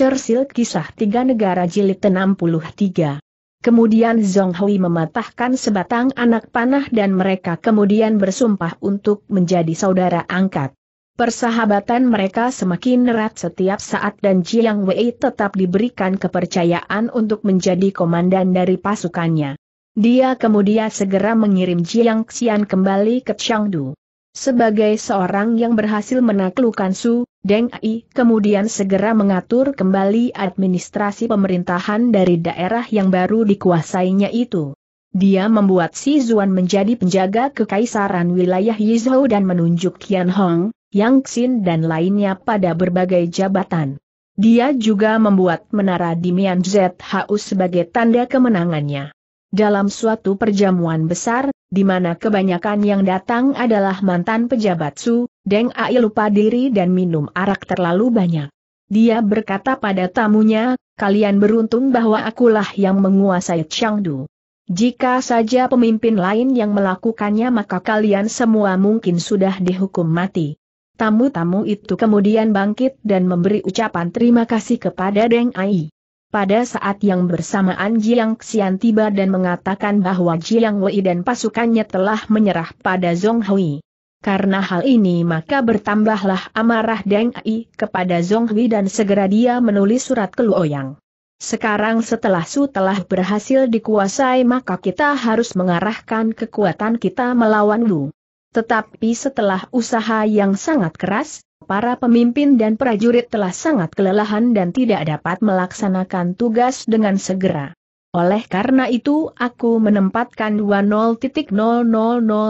Churchill kisah tiga negara jilid 63. Kemudian Zhong Hui mematahkan sebatang anak panah dan mereka kemudian bersumpah untuk menjadi saudara angkat. Persahabatan mereka semakin erat setiap saat dan Jiang Wei tetap diberikan kepercayaan untuk menjadi komandan dari pasukannya. Dia kemudian segera mengirim Jiang Xian kembali ke Chengdu. Sebagai seorang yang berhasil menaklukkan Su, Deng Ai kemudian segera mengatur kembali administrasi pemerintahan dari daerah yang baru dikuasainya itu. Dia membuat Si Zuan menjadi penjaga kekaisaran wilayah Yizhou dan menunjuk Qian Hong, Yang Xin dan lainnya pada berbagai jabatan. Dia juga membuat menara di Mian ZHU sebagai tanda kemenangannya. Dalam suatu perjamuan besar, di mana kebanyakan yang datang adalah mantan pejabat Su, Deng Ai lupa diri dan minum arak terlalu banyak. Dia berkata pada tamunya, kalian beruntung bahwa akulah yang menguasai Changdu. Jika saja pemimpin lain yang melakukannya maka kalian semua mungkin sudah dihukum mati. Tamu-tamu itu kemudian bangkit dan memberi ucapan terima kasih kepada Deng Ai. Pada saat yang bersamaan Jiang Xian tiba dan mengatakan bahwa Jiang Wei dan pasukannya telah menyerah pada Zhong Hui. Karena hal ini maka bertambahlah amarah Deng Ai kepada Zhong Hui dan segera dia menulis surat ke Luoyang. Sekarang setelah Su telah berhasil dikuasai maka kita harus mengarahkan kekuatan kita melawan Lu. Tetapi setelah usaha yang sangat keras, para pemimpin dan prajurit telah sangat kelelahan dan tidak dapat melaksanakan tugas dengan segera. Oleh karena itu aku menempatkan 20.000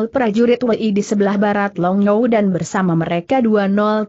prajurit WI di sebelah barat Longnou dan bersama mereka 20.000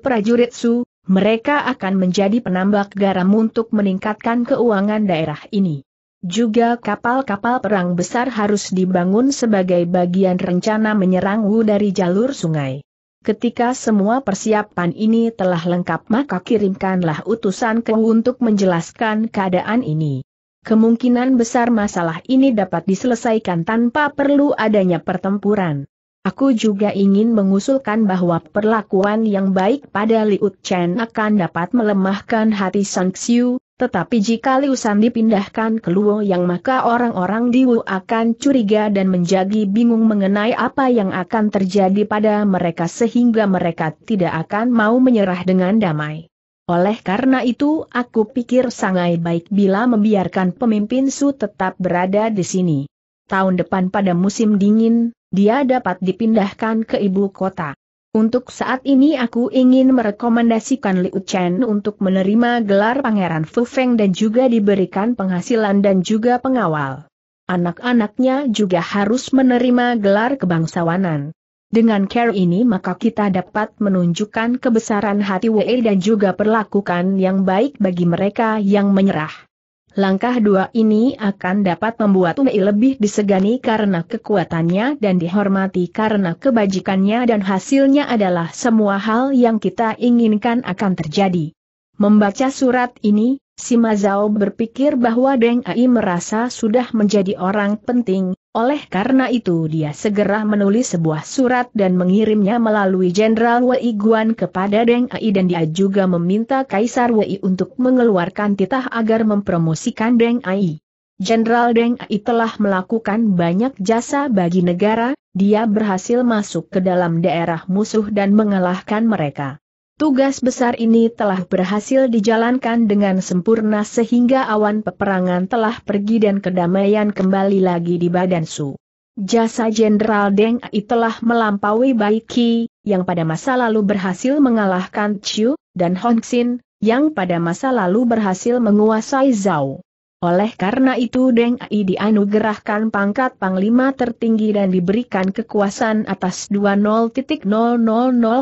prajurit Su, mereka akan menjadi penambak garam untuk meningkatkan keuangan daerah ini. Juga kapal-kapal perang besar harus dibangun sebagai bagian rencana menyerang Wu dari jalur sungai. Ketika semua persiapan ini telah lengkap maka kirimkanlah utusan ke untuk menjelaskan keadaan ini. Kemungkinan besar masalah ini dapat diselesaikan tanpa perlu adanya pertempuran. Aku juga ingin mengusulkan bahwa perlakuan yang baik pada Liu Chen akan dapat melemahkan hati Sang Xiu, tetapi jika Liu San dipindahkan ke Luo Yang maka orang-orang di Wu akan curiga dan menjadi bingung mengenai apa yang akan terjadi pada mereka sehingga mereka tidak akan mau menyerah dengan damai. Oleh karena itu aku pikir sangat baik bila membiarkan pemimpin Su tetap berada di sini. Tahun depan pada musim dingin, dia dapat dipindahkan ke ibu kota. Untuk saat ini aku ingin merekomendasikan Liu Chen untuk menerima gelar Pangeran Fu Feng dan juga diberikan penghasilan dan juga pengawal. Anak-anaknya juga harus menerima gelar kebangsawanan. Dengan care ini maka kita dapat menunjukkan kebesaran hati Wei dan juga perlakukan yang baik bagi mereka yang menyerah. Langkah dua ini akan dapat membuat Umi lebih disegani karena kekuatannya dan dihormati karena kebajikannya dan hasilnya adalah semua hal yang kita inginkan akan terjadi. Membaca surat ini, Si Mazao berpikir bahwa Deng Ai merasa sudah menjadi orang penting, oleh karena itu dia segera menulis sebuah surat dan mengirimnya melalui Jenderal Wei Guan kepada Deng Ai dan dia juga meminta Kaisar Wei untuk mengeluarkan titah agar mempromosikan Deng Ai. Jenderal Deng Ai telah melakukan banyak jasa bagi negara, dia berhasil masuk ke dalam daerah musuh dan mengalahkan mereka. Tugas besar ini telah berhasil dijalankan dengan sempurna sehingga awan peperangan telah pergi dan kedamaian kembali lagi di badan Su. Jasa Jenderal Deng Ai telah melampaui Bai Qi, yang pada masa lalu berhasil mengalahkan Chiu, dan Hong Xin, yang pada masa lalu berhasil menguasai Zhao. Oleh karena itu Deng Ai dianugerahkan pangkat Panglima tertinggi dan diberikan kekuasaan atas 20.000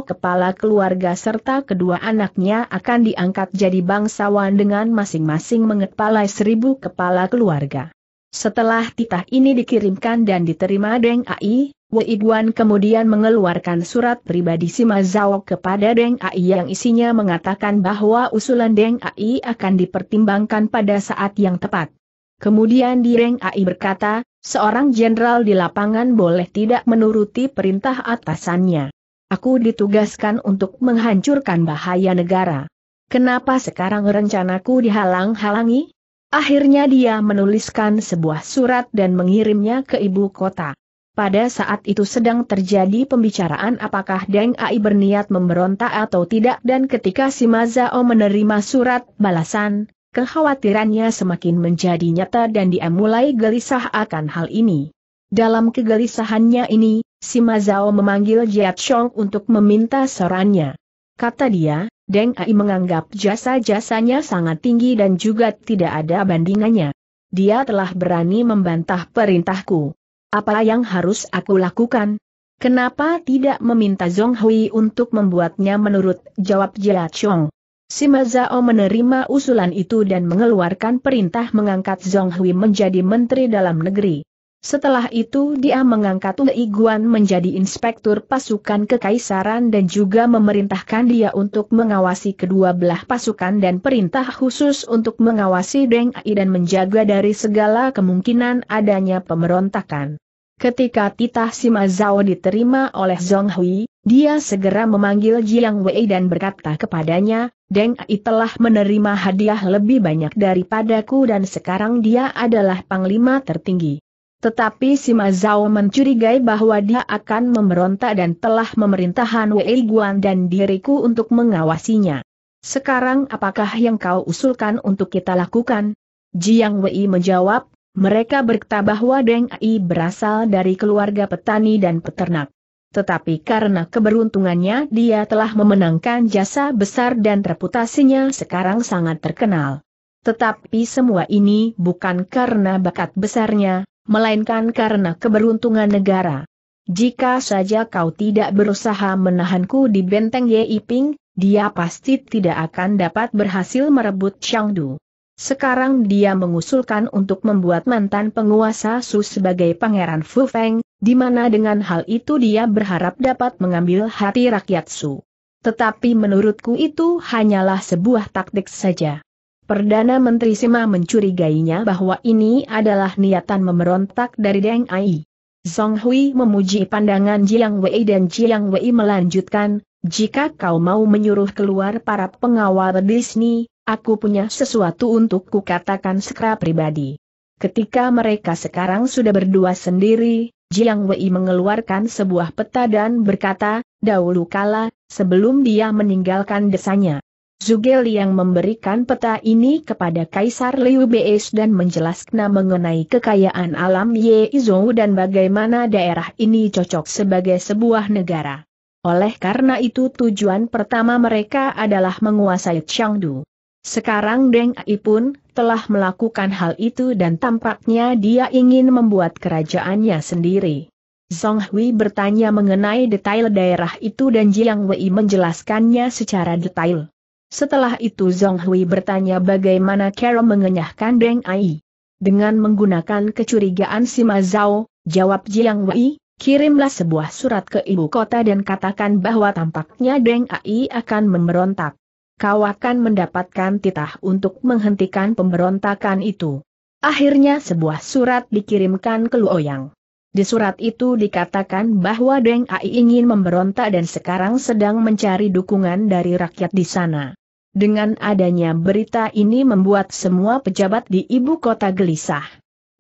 kepala keluarga serta kedua anaknya akan diangkat jadi bangsawan dengan masing-masing mengepalai seribu kepala keluarga. Setelah titah ini dikirimkan dan diterima Deng Ai, Wei Guan kemudian mengeluarkan surat pribadi Sima Zhao kepada Deng Ai yang isinya mengatakan bahwa usulan Deng Ai akan dipertimbangkan pada saat yang tepat. Kemudian Deng Ai berkata, seorang jenderal di lapangan boleh tidak menuruti perintah atasannya. Aku ditugaskan untuk menghancurkan bahaya negara. Kenapa sekarang rencanaku dihalang-halangi? Akhirnya dia menuliskan sebuah surat dan mengirimnya ke ibu kota. Pada saat itu sedang terjadi pembicaraan apakah Deng Ai berniat memberontak atau tidak dan ketika si Mazao menerima surat balasan, kekhawatirannya semakin menjadi nyata dan dia mulai gelisah akan hal ini. Dalam kegelisahannya ini, si Mazao memanggil Jiat Xiong untuk meminta sarannya. Kata dia, Deng Ai menganggap jasa-jasanya sangat tinggi dan juga tidak ada bandingannya. Dia telah berani membantah perintahku. Apa yang harus aku lakukan? Kenapa tidak meminta Zhong Hui untuk membuatnya menurut jawab Jia Chong? Sima Zhao menerima usulan itu dan mengeluarkan perintah mengangkat Zhong Hui menjadi Menteri Dalam Negeri. Setelah itu dia mengangkat Lee Guan menjadi inspektur pasukan kekaisaran dan juga memerintahkan dia untuk mengawasi kedua belah pasukan dan perintah khusus untuk mengawasi Deng Ai dan menjaga dari segala kemungkinan adanya pemberontakan. Ketika titah Sima Zhao diterima oleh Zhong Hui, dia segera memanggil Jiang Wei dan berkata kepadanya, Deng Ai telah menerima hadiah lebih banyak daripadaku dan sekarang dia adalah panglima tertinggi. Tetapi Sima Zhao mencurigai bahwa dia akan memberontak dan telah memerintahkan Wei Guan dan diriku untuk mengawasinya. Sekarang apakah yang kau usulkan untuk kita lakukan? Jiang Wei menjawab, mereka berkata bahwa Deng Ai berasal dari keluarga petani dan peternak. Tetapi karena keberuntungannya dia telah memenangkan jasa besar dan reputasinya sekarang sangat terkenal. Tetapi semua ini bukan karena bakat besarnya, melainkan karena keberuntungan negara. Jika saja kau tidak berusaha menahanku di benteng Ping, dia pasti tidak akan dapat berhasil merebut Changdu. Sekarang dia mengusulkan untuk membuat mantan penguasa Su sebagai pangeran Fu Feng, di mana dengan hal itu dia berharap dapat mengambil hati rakyat Su. Tetapi menurutku itu hanyalah sebuah taktik saja. Perdana Menteri Sima mencurigainya bahwa ini adalah niatan memberontak dari Deng Ai. Zhong Hui memuji pandangan Jiang Wei dan Jiang Wei melanjutkan, jika kau mau menyuruh keluar para pengawal Disney, Aku punya sesuatu untuk kukatakan sekra pribadi. Ketika mereka sekarang sudah berdua sendiri, Jiang Wei mengeluarkan sebuah peta dan berkata, dahulu kala, sebelum dia meninggalkan desanya. Zhuge Liang memberikan peta ini kepada Kaisar Liu Beis dan menjelaskan mengenai kekayaan alam Ye Izou dan bagaimana daerah ini cocok sebagai sebuah negara. Oleh karena itu tujuan pertama mereka adalah menguasai Chengdu. Sekarang Deng Ai pun telah melakukan hal itu dan tampaknya dia ingin membuat kerajaannya sendiri. Zhong Hui bertanya mengenai detail daerah itu dan Jiang Wei menjelaskannya secara detail. Setelah itu Zhong Hui bertanya bagaimana Carol mengenyahkan Deng Ai. Dengan menggunakan kecurigaan si Ma Zhao, jawab Jiang Wei, kirimlah sebuah surat ke ibu kota dan katakan bahwa tampaknya Deng Ai akan memberontak kau akan mendapatkan titah untuk menghentikan pemberontakan itu. Akhirnya sebuah surat dikirimkan ke Luoyang. Di surat itu dikatakan bahwa Deng Ai ingin memberontak dan sekarang sedang mencari dukungan dari rakyat di sana. Dengan adanya berita ini membuat semua pejabat di ibu kota gelisah.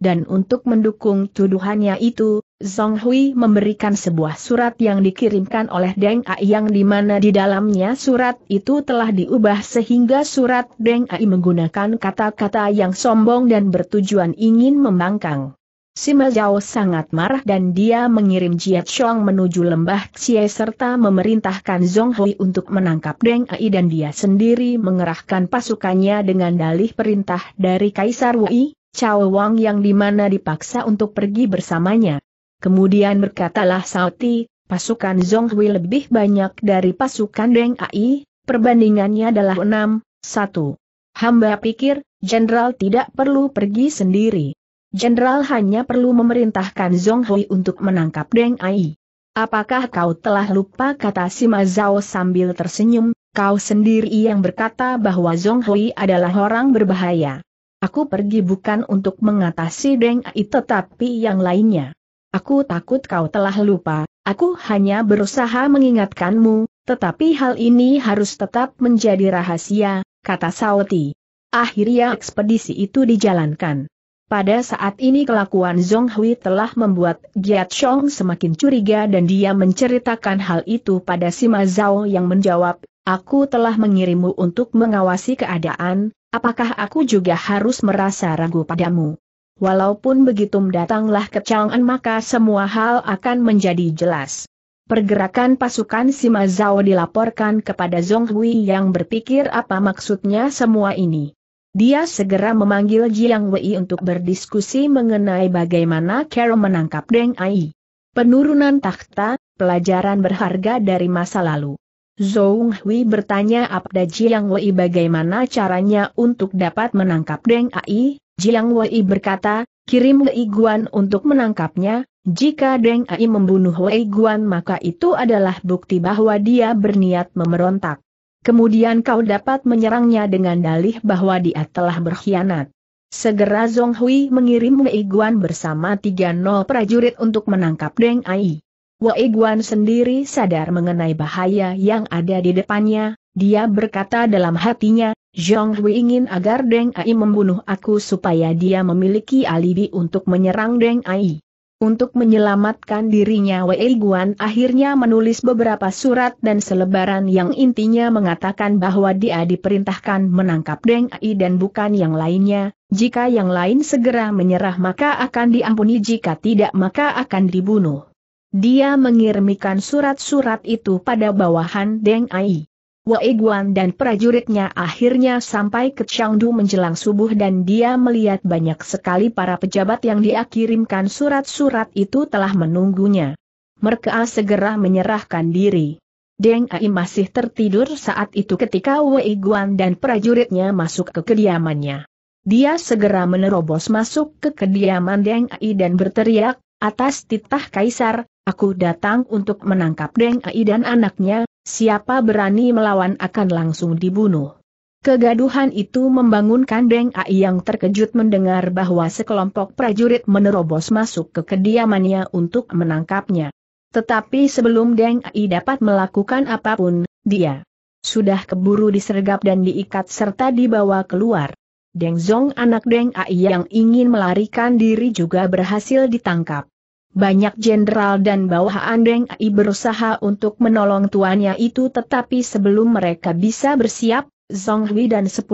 Dan untuk mendukung tuduhannya itu, Zhong Hui memberikan sebuah surat yang dikirimkan oleh Deng Ai yang di mana di dalamnya surat itu telah diubah sehingga surat Deng Ai menggunakan kata-kata yang sombong dan bertujuan ingin membangkang. Sima Zhao sangat marah dan dia mengirim Jiat Chong menuju lembah Xie serta memerintahkan Zhong Hui untuk menangkap Deng Ai dan dia sendiri mengerahkan pasukannya dengan dalih perintah dari Kaisar Wei, Cao Wang yang di mana dipaksa untuk pergi bersamanya. Kemudian berkatalah Sauti, pasukan Zhonghui lebih banyak dari pasukan Deng Ai, perbandingannya adalah 6-1. Hamba pikir, Jenderal tidak perlu pergi sendiri. Jenderal hanya perlu memerintahkan Zhonghui untuk menangkap Deng Ai. Apakah kau telah lupa kata Sima Zhao sambil tersenyum, kau sendiri yang berkata bahwa Zhonghui adalah orang berbahaya. Aku pergi bukan untuk mengatasi Deng Ai tetapi yang lainnya. Aku takut kau telah lupa, aku hanya berusaha mengingatkanmu, tetapi hal ini harus tetap menjadi rahasia, kata Sauti. Akhirnya ekspedisi itu dijalankan. Pada saat ini kelakuan Zhong Hui telah membuat Jiat Xiong semakin curiga dan dia menceritakan hal itu pada Sima Zhao yang menjawab, Aku telah mengirimmu untuk mengawasi keadaan, apakah aku juga harus merasa ragu padamu? Walaupun begitu datanglah ke Chang'an maka semua hal akan menjadi jelas. Pergerakan pasukan Sima Zhao dilaporkan kepada Zhong Hui yang berpikir apa maksudnya semua ini. Dia segera memanggil Jiang Wei untuk berdiskusi mengenai bagaimana Carol menangkap Deng Ai. Penurunan takhta, pelajaran berharga dari masa lalu. Zhong Hui bertanya Abda Jiang Wei bagaimana caranya untuk dapat menangkap Deng Ai, Jiang Wei berkata, kirim Wei Guan untuk menangkapnya, jika Deng Ai membunuh Wei Guan maka itu adalah bukti bahwa dia berniat memberontak. Kemudian kau dapat menyerangnya dengan dalih bahwa dia telah berkhianat. Segera Zong Hui mengirim Wei Guan bersama 30 prajurit untuk menangkap Deng Ai. Wei Guan sendiri sadar mengenai bahaya yang ada di depannya, dia berkata dalam hatinya, Zhang Hui ingin agar Deng Ai membunuh aku supaya dia memiliki alibi untuk menyerang Deng Ai. Untuk menyelamatkan dirinya Wei Guan akhirnya menulis beberapa surat dan selebaran yang intinya mengatakan bahwa dia diperintahkan menangkap Deng Ai dan bukan yang lainnya, jika yang lain segera menyerah maka akan diampuni jika tidak maka akan dibunuh. Dia mengirimkan surat-surat itu pada bawahan Deng Ai. Wei Guan dan prajuritnya akhirnya sampai ke Changdu menjelang subuh dan dia melihat banyak sekali para pejabat yang dia kirimkan surat-surat itu telah menunggunya. Mereka segera menyerahkan diri. Deng Ai masih tertidur saat itu ketika Wei Guan dan prajuritnya masuk ke kediamannya. Dia segera menerobos masuk ke kediaman Deng Ai dan berteriak, atas titah kaisar, aku datang untuk menangkap Deng Ai dan anaknya, Siapa berani melawan akan langsung dibunuh. Kegaduhan itu membangunkan Deng Ai yang terkejut mendengar bahwa sekelompok prajurit menerobos masuk ke kediamannya untuk menangkapnya. Tetapi sebelum Deng Ai dapat melakukan apapun, dia sudah keburu disergap dan diikat serta dibawa keluar. Deng Zong anak Deng Ai yang ingin melarikan diri juga berhasil ditangkap. Banyak jenderal dan bawahan Deng Ai berusaha untuk menolong tuannya itu tetapi sebelum mereka bisa bersiap, Zhong Hui dan 10.000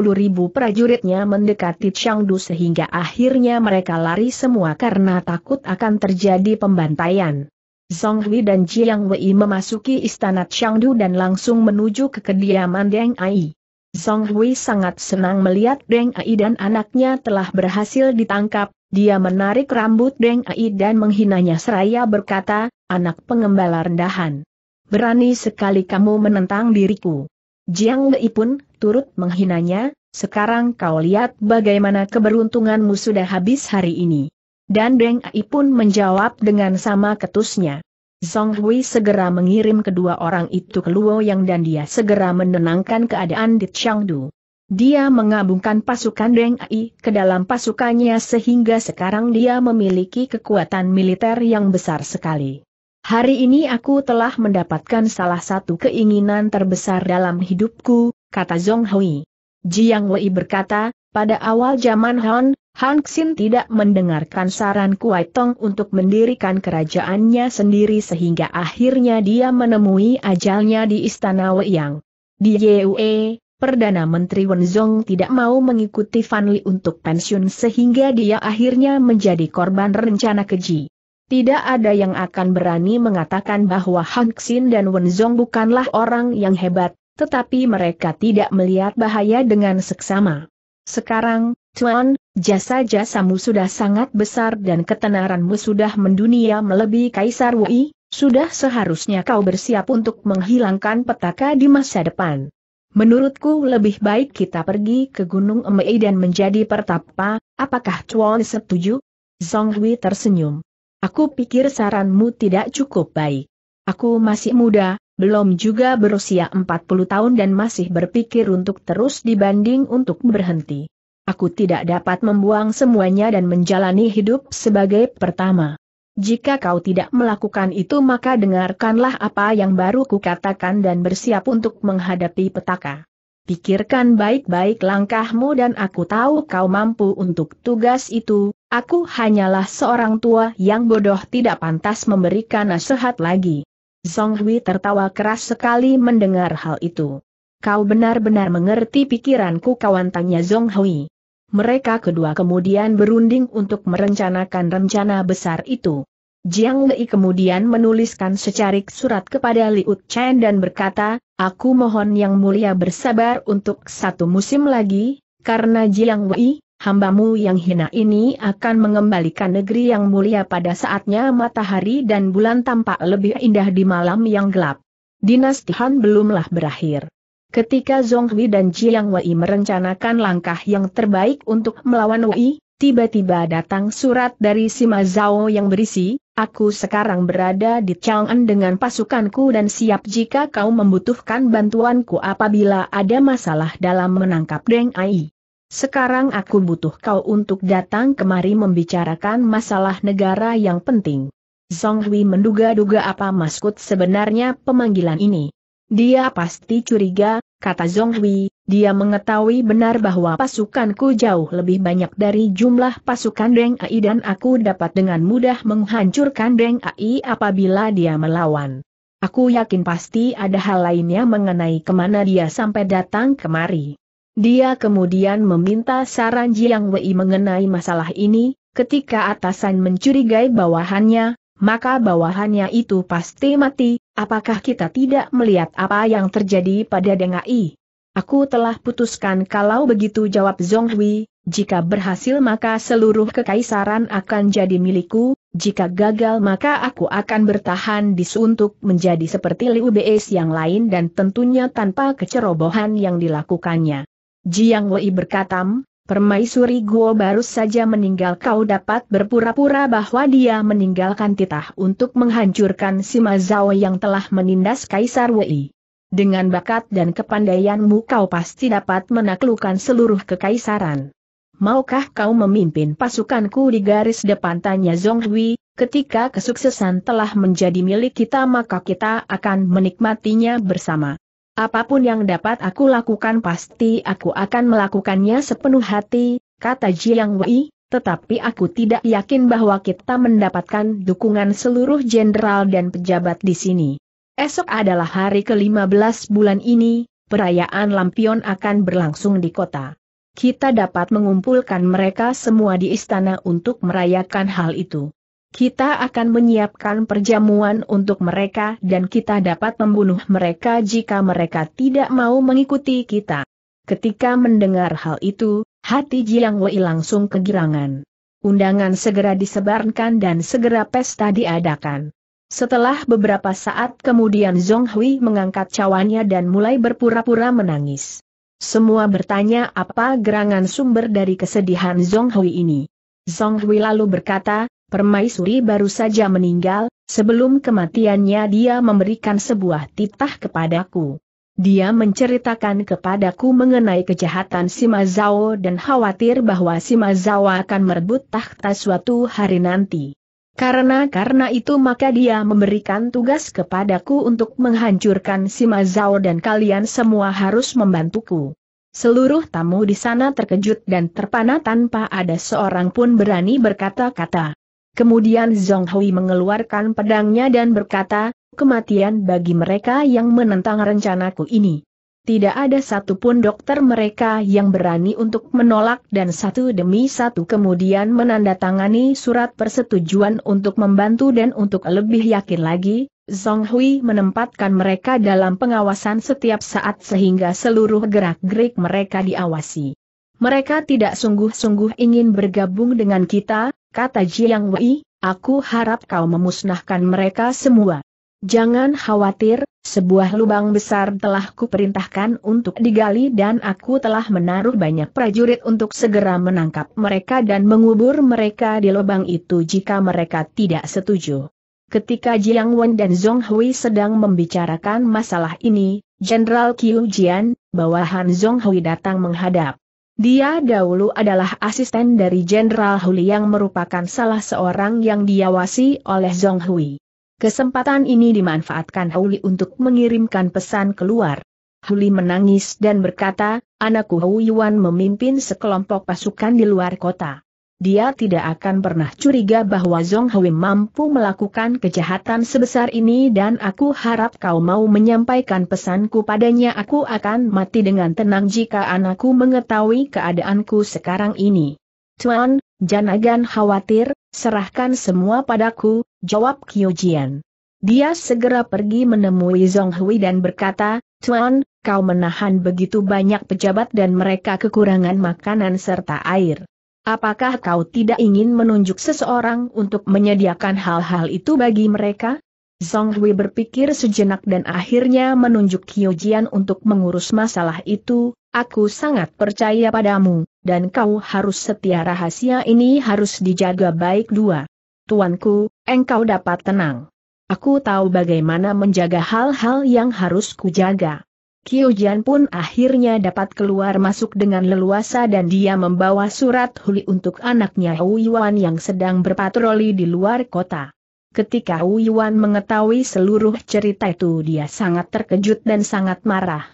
prajuritnya mendekati Changdu sehingga akhirnya mereka lari semua karena takut akan terjadi pembantaian. Zhong Hui dan Jiang Wei memasuki istana Changdu dan langsung menuju ke kediaman Deng Ai. Song Hui sangat senang melihat Deng Ai dan anaknya telah berhasil ditangkap, dia menarik rambut Deng Ai dan menghinanya seraya berkata, anak pengembala rendahan. Berani sekali kamu menentang diriku. Jiang Wei pun turut menghinanya, sekarang kau lihat bagaimana keberuntunganmu sudah habis hari ini. Dan Deng Ai pun menjawab dengan sama ketusnya. Zhong Hui segera mengirim kedua orang itu ke Luo yang dan dia segera menenangkan keadaan di Changdu. Dia mengabungkan pasukan Deng Ai ke dalam pasukannya sehingga sekarang dia memiliki kekuatan militer yang besar sekali. Hari ini aku telah mendapatkan salah satu keinginan terbesar dalam hidupku, kata Zhong Hui. Jiang Wei berkata, pada awal zaman Han, Han Xin tidak mendengarkan saran Kuai Tong untuk mendirikan kerajaannya sendiri sehingga akhirnya dia menemui ajalnya di Istana Weiyang. Di Yue, Perdana Menteri Wenzong tidak mau mengikuti Fan Li untuk pensiun sehingga dia akhirnya menjadi korban rencana keji. Tidak ada yang akan berani mengatakan bahwa Han Xin dan Wenzong bukanlah orang yang hebat, tetapi mereka tidak melihat bahaya dengan seksama. Sekarang, Tuan, Jasa-jasamu sudah sangat besar dan ketenaranmu sudah mendunia melebihi Kaisar Wei, sudah seharusnya kau bersiap untuk menghilangkan petaka di masa depan. Menurutku lebih baik kita pergi ke Gunung Emei dan menjadi pertapa, apakah Chuan setuju? Zonghui Hui tersenyum. Aku pikir saranmu tidak cukup baik. Aku masih muda, belum juga berusia 40 tahun dan masih berpikir untuk terus dibanding untuk berhenti. Aku tidak dapat membuang semuanya dan menjalani hidup sebagai pertama. Jika kau tidak melakukan itu maka dengarkanlah apa yang baru kukatakan dan bersiap untuk menghadapi petaka. Pikirkan baik-baik langkahmu dan aku tahu kau mampu untuk tugas itu, aku hanyalah seorang tua yang bodoh tidak pantas memberikan nasihat lagi. Zhong Hui tertawa keras sekali mendengar hal itu. Kau benar-benar mengerti pikiranku kawan tanya Zong Hui. Mereka kedua kemudian berunding untuk merencanakan rencana besar itu. Jiang Lei kemudian menuliskan secarik surat kepada Liut Chen dan berkata, Aku mohon yang mulia bersabar untuk satu musim lagi, karena Jiang Wei, hambamu yang hina ini akan mengembalikan negeri yang mulia pada saatnya matahari dan bulan tampak lebih indah di malam yang gelap. Dinasti Han belumlah berakhir. Ketika Zhong Hui dan Jiang Wei merencanakan langkah yang terbaik untuk melawan Wei, tiba-tiba datang surat dari Sima Zhao yang berisi, Aku sekarang berada di Chang'an dengan pasukanku dan siap jika kau membutuhkan bantuanku apabila ada masalah dalam menangkap Deng Ai. Sekarang aku butuh kau untuk datang kemari membicarakan masalah negara yang penting. Zhong Hui menduga-duga apa maksud sebenarnya pemanggilan ini. Dia pasti curiga, kata Zhong Hui, dia mengetahui benar bahwa pasukanku jauh lebih banyak dari jumlah pasukan Deng Ai dan aku dapat dengan mudah menghancurkan Deng Ai apabila dia melawan. Aku yakin pasti ada hal lainnya mengenai kemana dia sampai datang kemari. Dia kemudian meminta saran Jiang Wei mengenai masalah ini, ketika atasan mencurigai bawahannya, maka bawahannya itu pasti mati, apakah kita tidak melihat apa yang terjadi pada Dengai? Aku telah putuskan kalau begitu jawab Zonghui, jika berhasil maka seluruh kekaisaran akan jadi milikku, jika gagal maka aku akan bertahan di untuk menjadi seperti Liu Bei yang lain dan tentunya tanpa kecerobohan yang dilakukannya. Jiang Wei berkata, Permaisuri Guo baru saja meninggal kau dapat berpura-pura bahwa dia meninggalkan titah untuk menghancurkan si Mazao yang telah menindas Kaisar Wei. Dengan bakat dan kepandaianmu kau pasti dapat menaklukkan seluruh kekaisaran. Maukah kau memimpin pasukanku di garis depan tanya Zhonghui, ketika kesuksesan telah menjadi milik kita maka kita akan menikmatinya bersama. Apapun yang dapat aku lakukan pasti aku akan melakukannya sepenuh hati, kata Jiang Wei, tetapi aku tidak yakin bahwa kita mendapatkan dukungan seluruh jenderal dan pejabat di sini. Esok adalah hari ke-15 bulan ini, perayaan Lampion akan berlangsung di kota. Kita dapat mengumpulkan mereka semua di istana untuk merayakan hal itu. Kita akan menyiapkan perjamuan untuk mereka dan kita dapat membunuh mereka jika mereka tidak mau mengikuti kita. Ketika mendengar hal itu, hati Jiang Wei langsung kegirangan. Undangan segera disebarkan dan segera pesta diadakan. Setelah beberapa saat kemudian Zhong Hui mengangkat cawannya dan mulai berpura-pura menangis. Semua bertanya apa gerangan sumber dari kesedihan Zhong Hui ini. Zhong Hui lalu berkata, Permaisuri baru saja meninggal, sebelum kematiannya dia memberikan sebuah titah kepadaku. Dia menceritakan kepadaku mengenai kejahatan Simazao dan khawatir bahwa Simazao akan merebut tahta suatu hari nanti. Karena karena itu maka dia memberikan tugas kepadaku untuk menghancurkan Simazao dan kalian semua harus membantuku. Seluruh tamu di sana terkejut dan terpana tanpa ada seorang pun berani berkata-kata. Kemudian Zhong Hui mengeluarkan pedangnya dan berkata, kematian bagi mereka yang menentang rencanaku ini. Tidak ada satupun dokter mereka yang berani untuk menolak dan satu demi satu kemudian menandatangani surat persetujuan untuk membantu dan untuk lebih yakin lagi, Zhong Hui menempatkan mereka dalam pengawasan setiap saat sehingga seluruh gerak-gerik mereka diawasi. Mereka tidak sungguh-sungguh ingin bergabung dengan kita, Kata Jiang Wei, aku harap kau memusnahkan mereka semua. Jangan khawatir, sebuah lubang besar telah kuperintahkan untuk digali dan aku telah menaruh banyak prajurit untuk segera menangkap mereka dan mengubur mereka di lubang itu jika mereka tidak setuju. Ketika Jiang Wen dan Zhong Hui sedang membicarakan masalah ini, Jenderal Qiu Jian, bawahan Zhong Hui datang menghadap. Dia dahulu adalah asisten dari Jenderal Huli yang merupakan salah seorang yang diawasi oleh Zhong Hui. Kesempatan ini dimanfaatkan Huli untuk mengirimkan pesan keluar. Huli menangis dan berkata, anakku Hui Yuan memimpin sekelompok pasukan di luar kota dia tidak akan pernah curiga bahwa Zong Hui mampu melakukan kejahatan sebesar ini dan aku harap kau mau menyampaikan pesanku padanya aku akan mati dengan tenang jika anakku mengetahui keadaanku sekarang ini. Tuan, Janagan khawatir, serahkan semua padaku, jawab Jian. Dia segera pergi menemui Zong Hui dan berkata, Tuan, kau menahan begitu banyak pejabat dan mereka kekurangan makanan serta air. Apakah kau tidak ingin menunjuk seseorang untuk menyediakan hal-hal itu bagi mereka? Zhong Hui berpikir sejenak dan akhirnya menunjuk Kyo Jian untuk mengurus masalah itu, aku sangat percaya padamu, dan kau harus setia rahasia ini harus dijaga baik dua. Tuanku, engkau dapat tenang. Aku tahu bagaimana menjaga hal-hal yang harus kujaga. Jian pun akhirnya dapat keluar masuk dengan leluasa dan dia membawa surat huli untuk anaknya Yuan yang sedang berpatroli di luar kota. Ketika Yuan mengetahui seluruh cerita itu dia sangat terkejut dan sangat marah.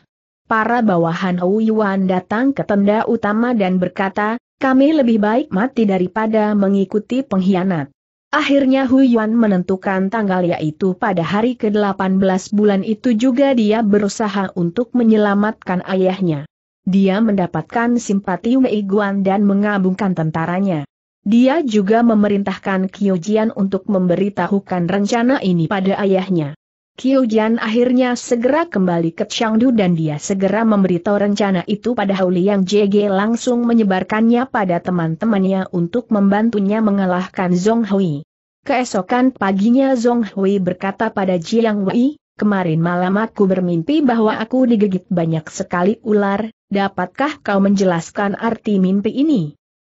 Para bawahan Yuan datang ke tenda utama dan berkata, kami lebih baik mati daripada mengikuti pengkhianat. Akhirnya Hu Yuan menentukan tanggal yaitu pada hari ke-18 bulan itu juga dia berusaha untuk menyelamatkan ayahnya. Dia mendapatkan simpati Wei Guan dan mengabungkan tentaranya. Dia juga memerintahkan Qiu Jian untuk memberitahukan rencana ini pada ayahnya. Jian akhirnya segera kembali ke Changdu dan dia segera memberitahu rencana itu pada Yang JG langsung menyebarkannya pada teman-temannya untuk membantunya mengalahkan Zhong Hui. Keesokan paginya Zhong Hui berkata pada Jiang Wei, kemarin malam aku bermimpi bahwa aku digigit banyak sekali ular, dapatkah kau menjelaskan arti mimpi ini?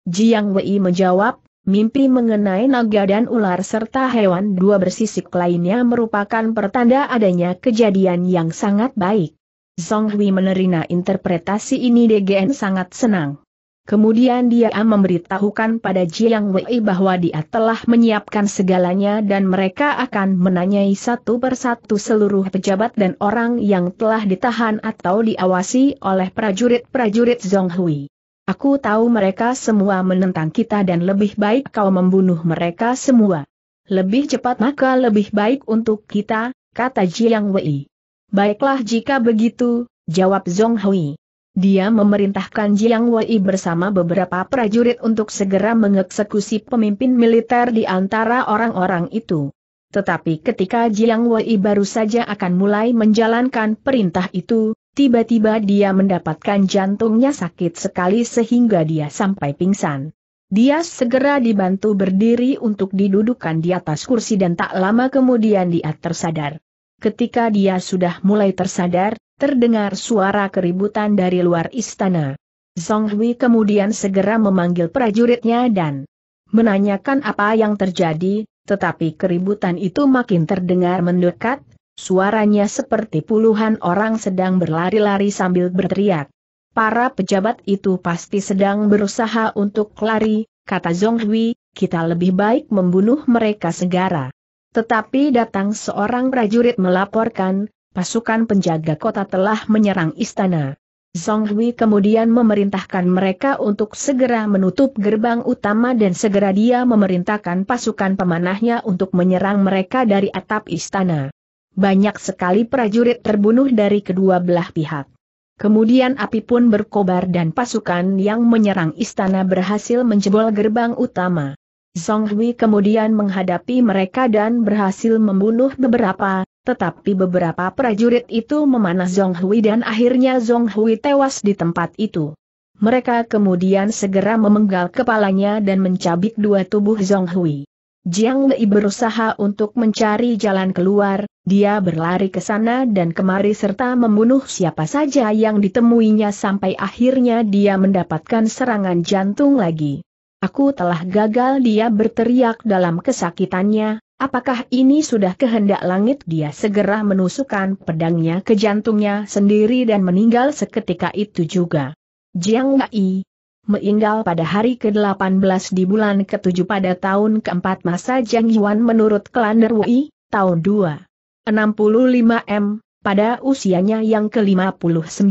Jiang Wei menjawab, Mimpi mengenai naga dan ular serta hewan dua bersisik lainnya merupakan pertanda adanya kejadian yang sangat baik. Zhong Hui menerima interpretasi ini DGN sangat senang. Kemudian dia memberitahukan pada Jiang Wei bahwa dia telah menyiapkan segalanya dan mereka akan menanyai satu persatu seluruh pejabat dan orang yang telah ditahan atau diawasi oleh prajurit-prajurit Zhong Hui. Aku tahu mereka semua menentang kita dan lebih baik kau membunuh mereka semua. Lebih cepat maka lebih baik untuk kita, kata Jiang Wei. Baiklah jika begitu, jawab Zhong Hui. Dia memerintahkan Jiang Wei bersama beberapa prajurit untuk segera mengeksekusi pemimpin militer di antara orang-orang itu. Tetapi ketika Jiang Wei baru saja akan mulai menjalankan perintah itu, Tiba-tiba dia mendapatkan jantungnya sakit sekali sehingga dia sampai pingsan. Dia segera dibantu berdiri untuk didudukan di atas kursi dan tak lama kemudian dia tersadar. Ketika dia sudah mulai tersadar, terdengar suara keributan dari luar istana. Zonghui Hui kemudian segera memanggil prajuritnya dan menanyakan apa yang terjadi, tetapi keributan itu makin terdengar mendekat, Suaranya seperti puluhan orang sedang berlari-lari sambil berteriak. Para pejabat itu pasti sedang berusaha untuk lari, kata Zhonghui, Hui, kita lebih baik membunuh mereka segera. Tetapi datang seorang prajurit melaporkan, pasukan penjaga kota telah menyerang istana. Zhonghui Hui kemudian memerintahkan mereka untuk segera menutup gerbang utama dan segera dia memerintahkan pasukan pemanahnya untuk menyerang mereka dari atap istana banyak sekali prajurit terbunuh dari kedua belah pihak. Kemudian api pun berkobar dan pasukan yang menyerang istana berhasil menjebol gerbang utama. Zhong Hui kemudian menghadapi mereka dan berhasil membunuh beberapa, tetapi beberapa prajurit itu memanah Zhong Hui dan akhirnya Zhong Hui tewas di tempat itu. Mereka kemudian segera memenggal kepalanya dan mencabik dua tubuh Zhong Hui. Jiang Lei berusaha untuk mencari jalan keluar, dia berlari ke sana dan kemari serta membunuh siapa saja yang ditemuinya sampai akhirnya dia mendapatkan serangan jantung lagi. Aku telah gagal dia berteriak dalam kesakitannya, apakah ini sudah kehendak langit dia segera menusukkan pedangnya ke jantungnya sendiri dan meninggal seketika itu juga. Jiang Lei, Meninggal pada hari ke-18 di bulan ke-7 pada tahun keempat masa Jiang Yuan menurut kalender Wei, tahun 2. 65 M, pada usianya yang ke-59.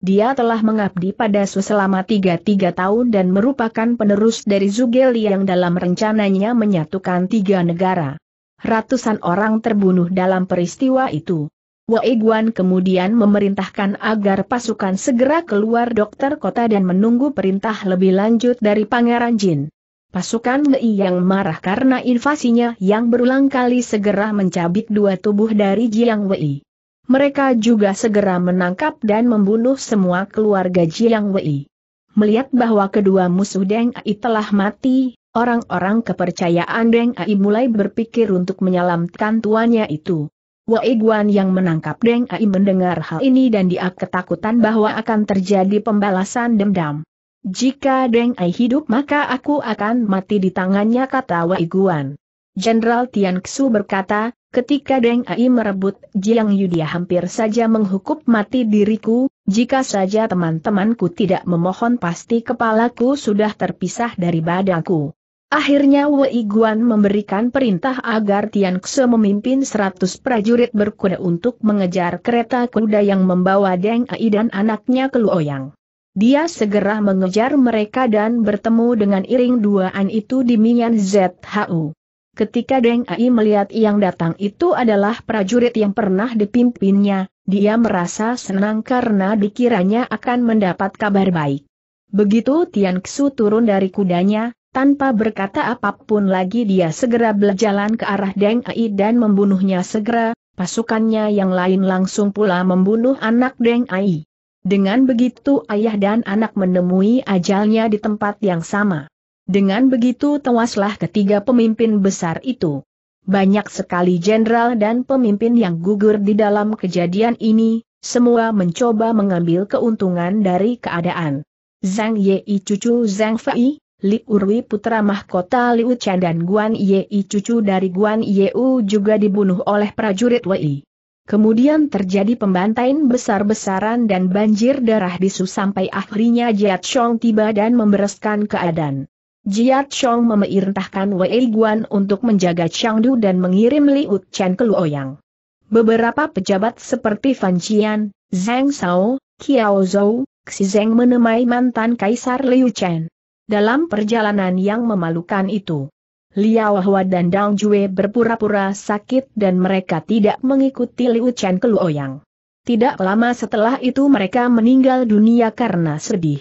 Dia telah mengabdi pada Su selama 33 tahun dan merupakan penerus dari Li yang dalam rencananya menyatukan tiga negara. Ratusan orang terbunuh dalam peristiwa itu. Iguan kemudian memerintahkan agar pasukan segera keluar dokter kota dan menunggu perintah lebih lanjut dari Pangeran Jin. Pasukan Mei yang marah karena invasinya yang berulang kali segera mencabik dua tubuh dari Jiang Wei. Mereka juga segera menangkap dan membunuh semua keluarga Jiang Wei. Melihat bahwa kedua musuh Deng Ai telah mati, orang-orang kepercayaan Deng Ai mulai berpikir untuk menyalamkan tuannya itu. Wei Guan yang menangkap Deng Ai mendengar hal ini dan dia ketakutan bahwa akan terjadi pembalasan dendam. Jika Deng Ai hidup maka aku akan mati di tangannya kata Wei Guan. Jenderal Tian Xu berkata, ketika Deng Ai merebut Jiang Yu dia hampir saja menghukum mati diriku, jika saja teman-temanku tidak memohon pasti kepalaku sudah terpisah dari badaku. Akhirnya Wei Guan memberikan perintah agar Tian Xe memimpin 100 prajurit berkuda untuk mengejar kereta kuda yang membawa Deng Ai dan anaknya ke Luoyang. Dia segera mengejar mereka dan bertemu dengan iring duaan itu di Minyan ZHU. Ketika Deng Ai melihat yang datang itu adalah prajurit yang pernah dipimpinnya, dia merasa senang karena dikiranya akan mendapat kabar baik. Begitu Tian Xu turun dari kudanya, tanpa berkata apapun lagi dia segera berjalan ke arah Deng Ai dan membunuhnya segera, pasukannya yang lain langsung pula membunuh anak Deng Ai. Dengan begitu ayah dan anak menemui ajalnya di tempat yang sama. Dengan begitu tewaslah ketiga pemimpin besar itu. Banyak sekali jenderal dan pemimpin yang gugur di dalam kejadian ini, semua mencoba mengambil keuntungan dari keadaan. Zhang Yi cucu Zhang Fei, Li Urwi putra mahkota Liu Chen dan Guan Yei cucu dari Guan Yeu juga dibunuh oleh prajurit Wei. Kemudian terjadi pembantaian besar-besaran dan banjir darah bisu sampai akhirnya Jiat Chong tiba dan membereskan keadaan. Jiat Chong memerintahkan Wei Guan untuk menjaga Changdu dan mengirim Liu Chen ke Luoyang. Beberapa pejabat seperti Fan Qian, Zhang Shao, Qiao Zhou, Xi Zheng menemai mantan Kaisar Liu Chen dalam perjalanan yang memalukan itu. Liao Hua dan Dang Jue berpura-pura sakit dan mereka tidak mengikuti Liu Chen Keluoyang. Tidak lama setelah itu mereka meninggal dunia karena sedih.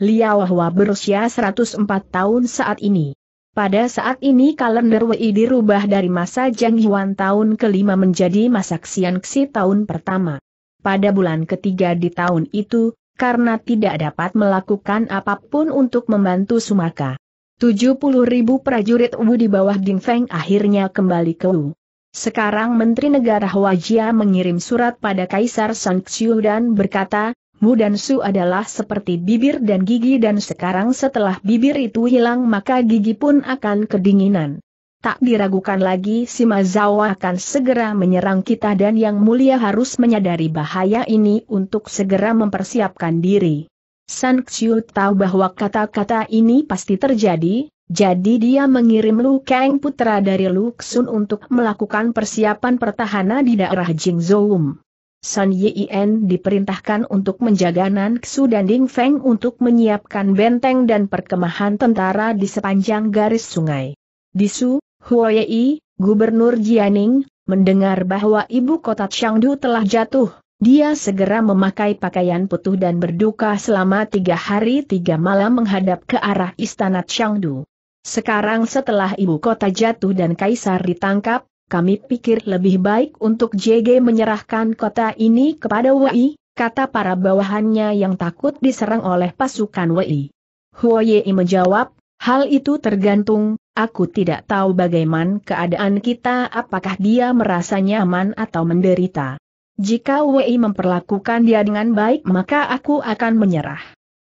Liao Hua berusia 104 tahun saat ini. Pada saat ini kalender Wei dirubah dari masa Jang Yuan tahun kelima menjadi masa Xian Xi tahun pertama. Pada bulan ketiga di tahun itu, karena tidak dapat melakukan apapun untuk membantu Sumaka. 70 ribu prajurit Wu di bawah Ding Feng akhirnya kembali ke Wu. Sekarang Menteri Negara Wajia mengirim surat pada Kaisar Sang Xiu dan berkata, Mu dan Su adalah seperti bibir dan gigi dan sekarang setelah bibir itu hilang maka gigi pun akan kedinginan. Tak diragukan lagi si Mazawa akan segera menyerang kita dan yang mulia harus menyadari bahaya ini untuk segera mempersiapkan diri. San Xiu tahu bahwa kata-kata ini pasti terjadi, jadi dia mengirim Lu Kang putra dari Lu Xun untuk melakukan persiapan pertahanan di daerah Jingzhoum. Sun Yien diperintahkan untuk menjaga Nanksu dan Ding Feng untuk menyiapkan benteng dan perkemahan tentara di sepanjang garis sungai. Di Su. Huoyei, Gubernur Jianing, mendengar bahwa ibu kota Changdu telah jatuh, dia segera memakai pakaian putih dan berduka selama tiga hari tiga malam menghadap ke arah istana Changdu. Sekarang setelah ibu kota jatuh dan kaisar ditangkap, kami pikir lebih baik untuk JG menyerahkan kota ini kepada Wei, kata para bawahannya yang takut diserang oleh pasukan Wei. Huoyei menjawab, hal itu tergantung Aku tidak tahu bagaimana keadaan kita apakah dia merasa nyaman atau menderita. Jika Wei memperlakukan dia dengan baik maka aku akan menyerah.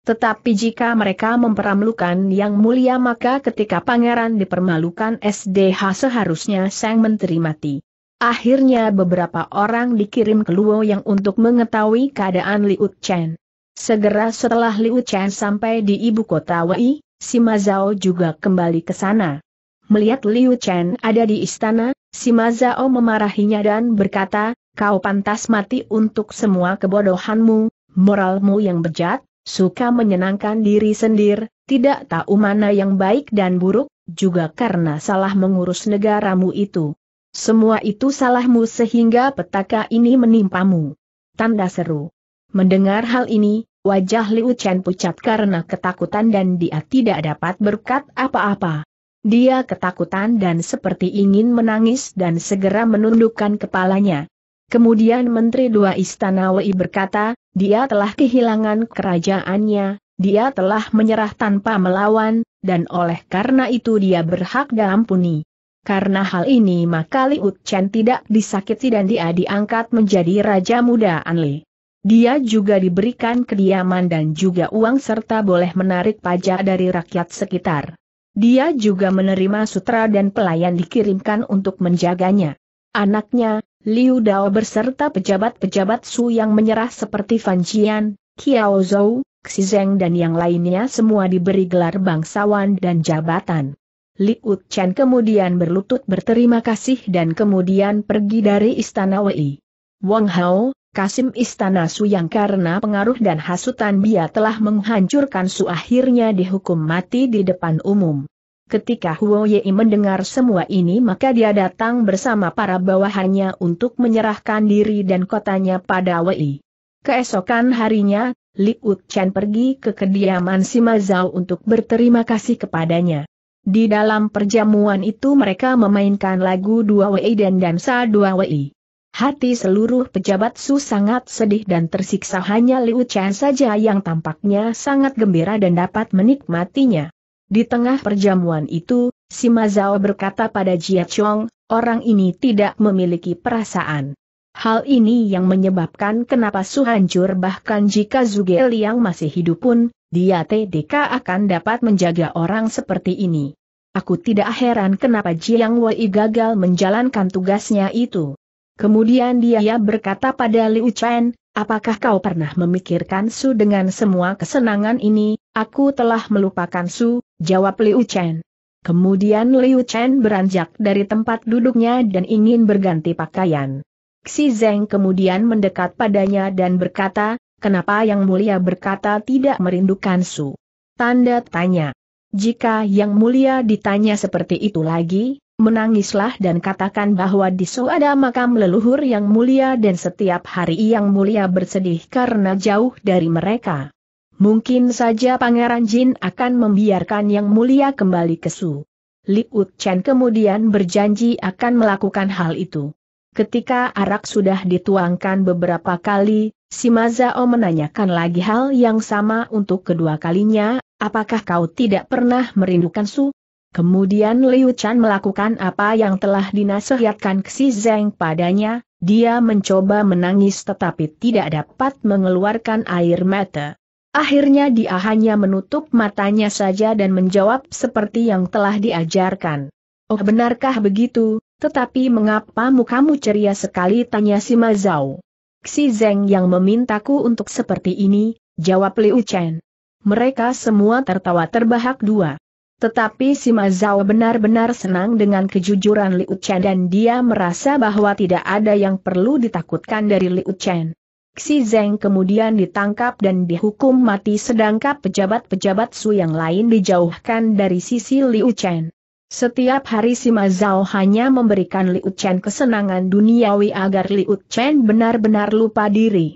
Tetapi jika mereka memperamlukan yang mulia maka ketika pangeran dipermalukan SDH seharusnya sang menteri mati. Akhirnya beberapa orang dikirim ke Luo yang untuk mengetahui keadaan Liu Chen. Segera setelah Liu Chen sampai di ibu kota Wei, Si Mazao juga kembali ke sana. Melihat Liu Chen ada di istana, Si Mazao memarahinya dan berkata, kau pantas mati untuk semua kebodohanmu, moralmu yang bejat, suka menyenangkan diri sendiri, tidak tahu mana yang baik dan buruk, juga karena salah mengurus negaramu itu. Semua itu salahmu sehingga petaka ini menimpamu. Tanda seru. Mendengar hal ini, Wajah Liu Chen pucat karena ketakutan dan dia tidak dapat berkat apa-apa. Dia ketakutan dan seperti ingin menangis dan segera menundukkan kepalanya. Kemudian Menteri Dua Istana Wei berkata, dia telah kehilangan kerajaannya, dia telah menyerah tanpa melawan, dan oleh karena itu dia berhak diampuni. Karena hal ini maka Liu Chen tidak disakiti dan dia diangkat menjadi Raja Muda Anli. Dia juga diberikan kediaman dan juga uang serta boleh menarik pajak dari rakyat sekitar. Dia juga menerima sutra dan pelayan dikirimkan untuk menjaganya. Anaknya, Liu Dao berserta pejabat-pejabat Su yang menyerah seperti Fan Jian, Kiao Zhou, Xi Xizeng dan yang lainnya semua diberi gelar bangsawan dan jabatan. Liu Chen kemudian berlutut berterima kasih dan kemudian pergi dari istana Wei. Wang Hao, Kasim Istana Suyang karena pengaruh dan hasutan Bia telah menghancurkan Su akhirnya dihukum mati di depan umum. Ketika Huo Yei mendengar semua ini maka dia datang bersama para bawahannya untuk menyerahkan diri dan kotanya pada Wei. Keesokan harinya, Li Chen pergi ke kediaman Sima Zhao untuk berterima kasih kepadanya. Di dalam perjamuan itu mereka memainkan lagu Dua Wei dan dansa Dua Wei. Hati seluruh pejabat Su sangat sedih dan tersiksa hanya Liu Chen saja yang tampaknya sangat gembira dan dapat menikmatinya. Di tengah perjamuan itu, si Zhao berkata pada Jia Chong, orang ini tidak memiliki perasaan. Hal ini yang menyebabkan kenapa Su hancur bahkan jika Zuge Liang masih hidup pun, dia TDK akan dapat menjaga orang seperti ini. Aku tidak heran kenapa Jiang Wei gagal menjalankan tugasnya itu. Kemudian dia berkata pada Liu Chen, apakah kau pernah memikirkan Su dengan semua kesenangan ini? Aku telah melupakan Su, jawab Liu Chen. Kemudian Liu Chen beranjak dari tempat duduknya dan ingin berganti pakaian. Xi Zeng kemudian mendekat padanya dan berkata, kenapa yang mulia berkata tidak merindukan Su? Tanda tanya. Jika yang mulia ditanya seperti itu lagi, Menangislah dan katakan bahwa di Su ada makam leluhur yang mulia dan setiap hari yang mulia bersedih karena jauh dari mereka. Mungkin saja Pangeran Jin akan membiarkan yang mulia kembali ke Su. Liut Chen kemudian berjanji akan melakukan hal itu. Ketika arak sudah dituangkan beberapa kali, si Mazao menanyakan lagi hal yang sama untuk kedua kalinya, apakah kau tidak pernah merindukan Su? Kemudian Liu Chan melakukan apa yang telah dinasihatkan Xi Zeng padanya, dia mencoba menangis tetapi tidak dapat mengeluarkan air mata. Akhirnya dia hanya menutup matanya saja dan menjawab seperti yang telah diajarkan. Oh benarkah begitu, tetapi mengapa mukamu ceria sekali tanya si Mazau. Xi Zeng yang memintaku untuk seperti ini, jawab Liu Chen. Mereka semua tertawa terbahak dua. Tetapi Sima Zhao benar-benar senang dengan kejujuran Liu Chen dan dia merasa bahwa tidak ada yang perlu ditakutkan dari Liu Chen. Xi Zeng kemudian ditangkap dan dihukum mati sedangkan pejabat-pejabat Su yang lain dijauhkan dari sisi Liu Chen. Setiap hari Sima Zhao hanya memberikan Liu Chen kesenangan duniawi agar Liu Chen benar-benar lupa diri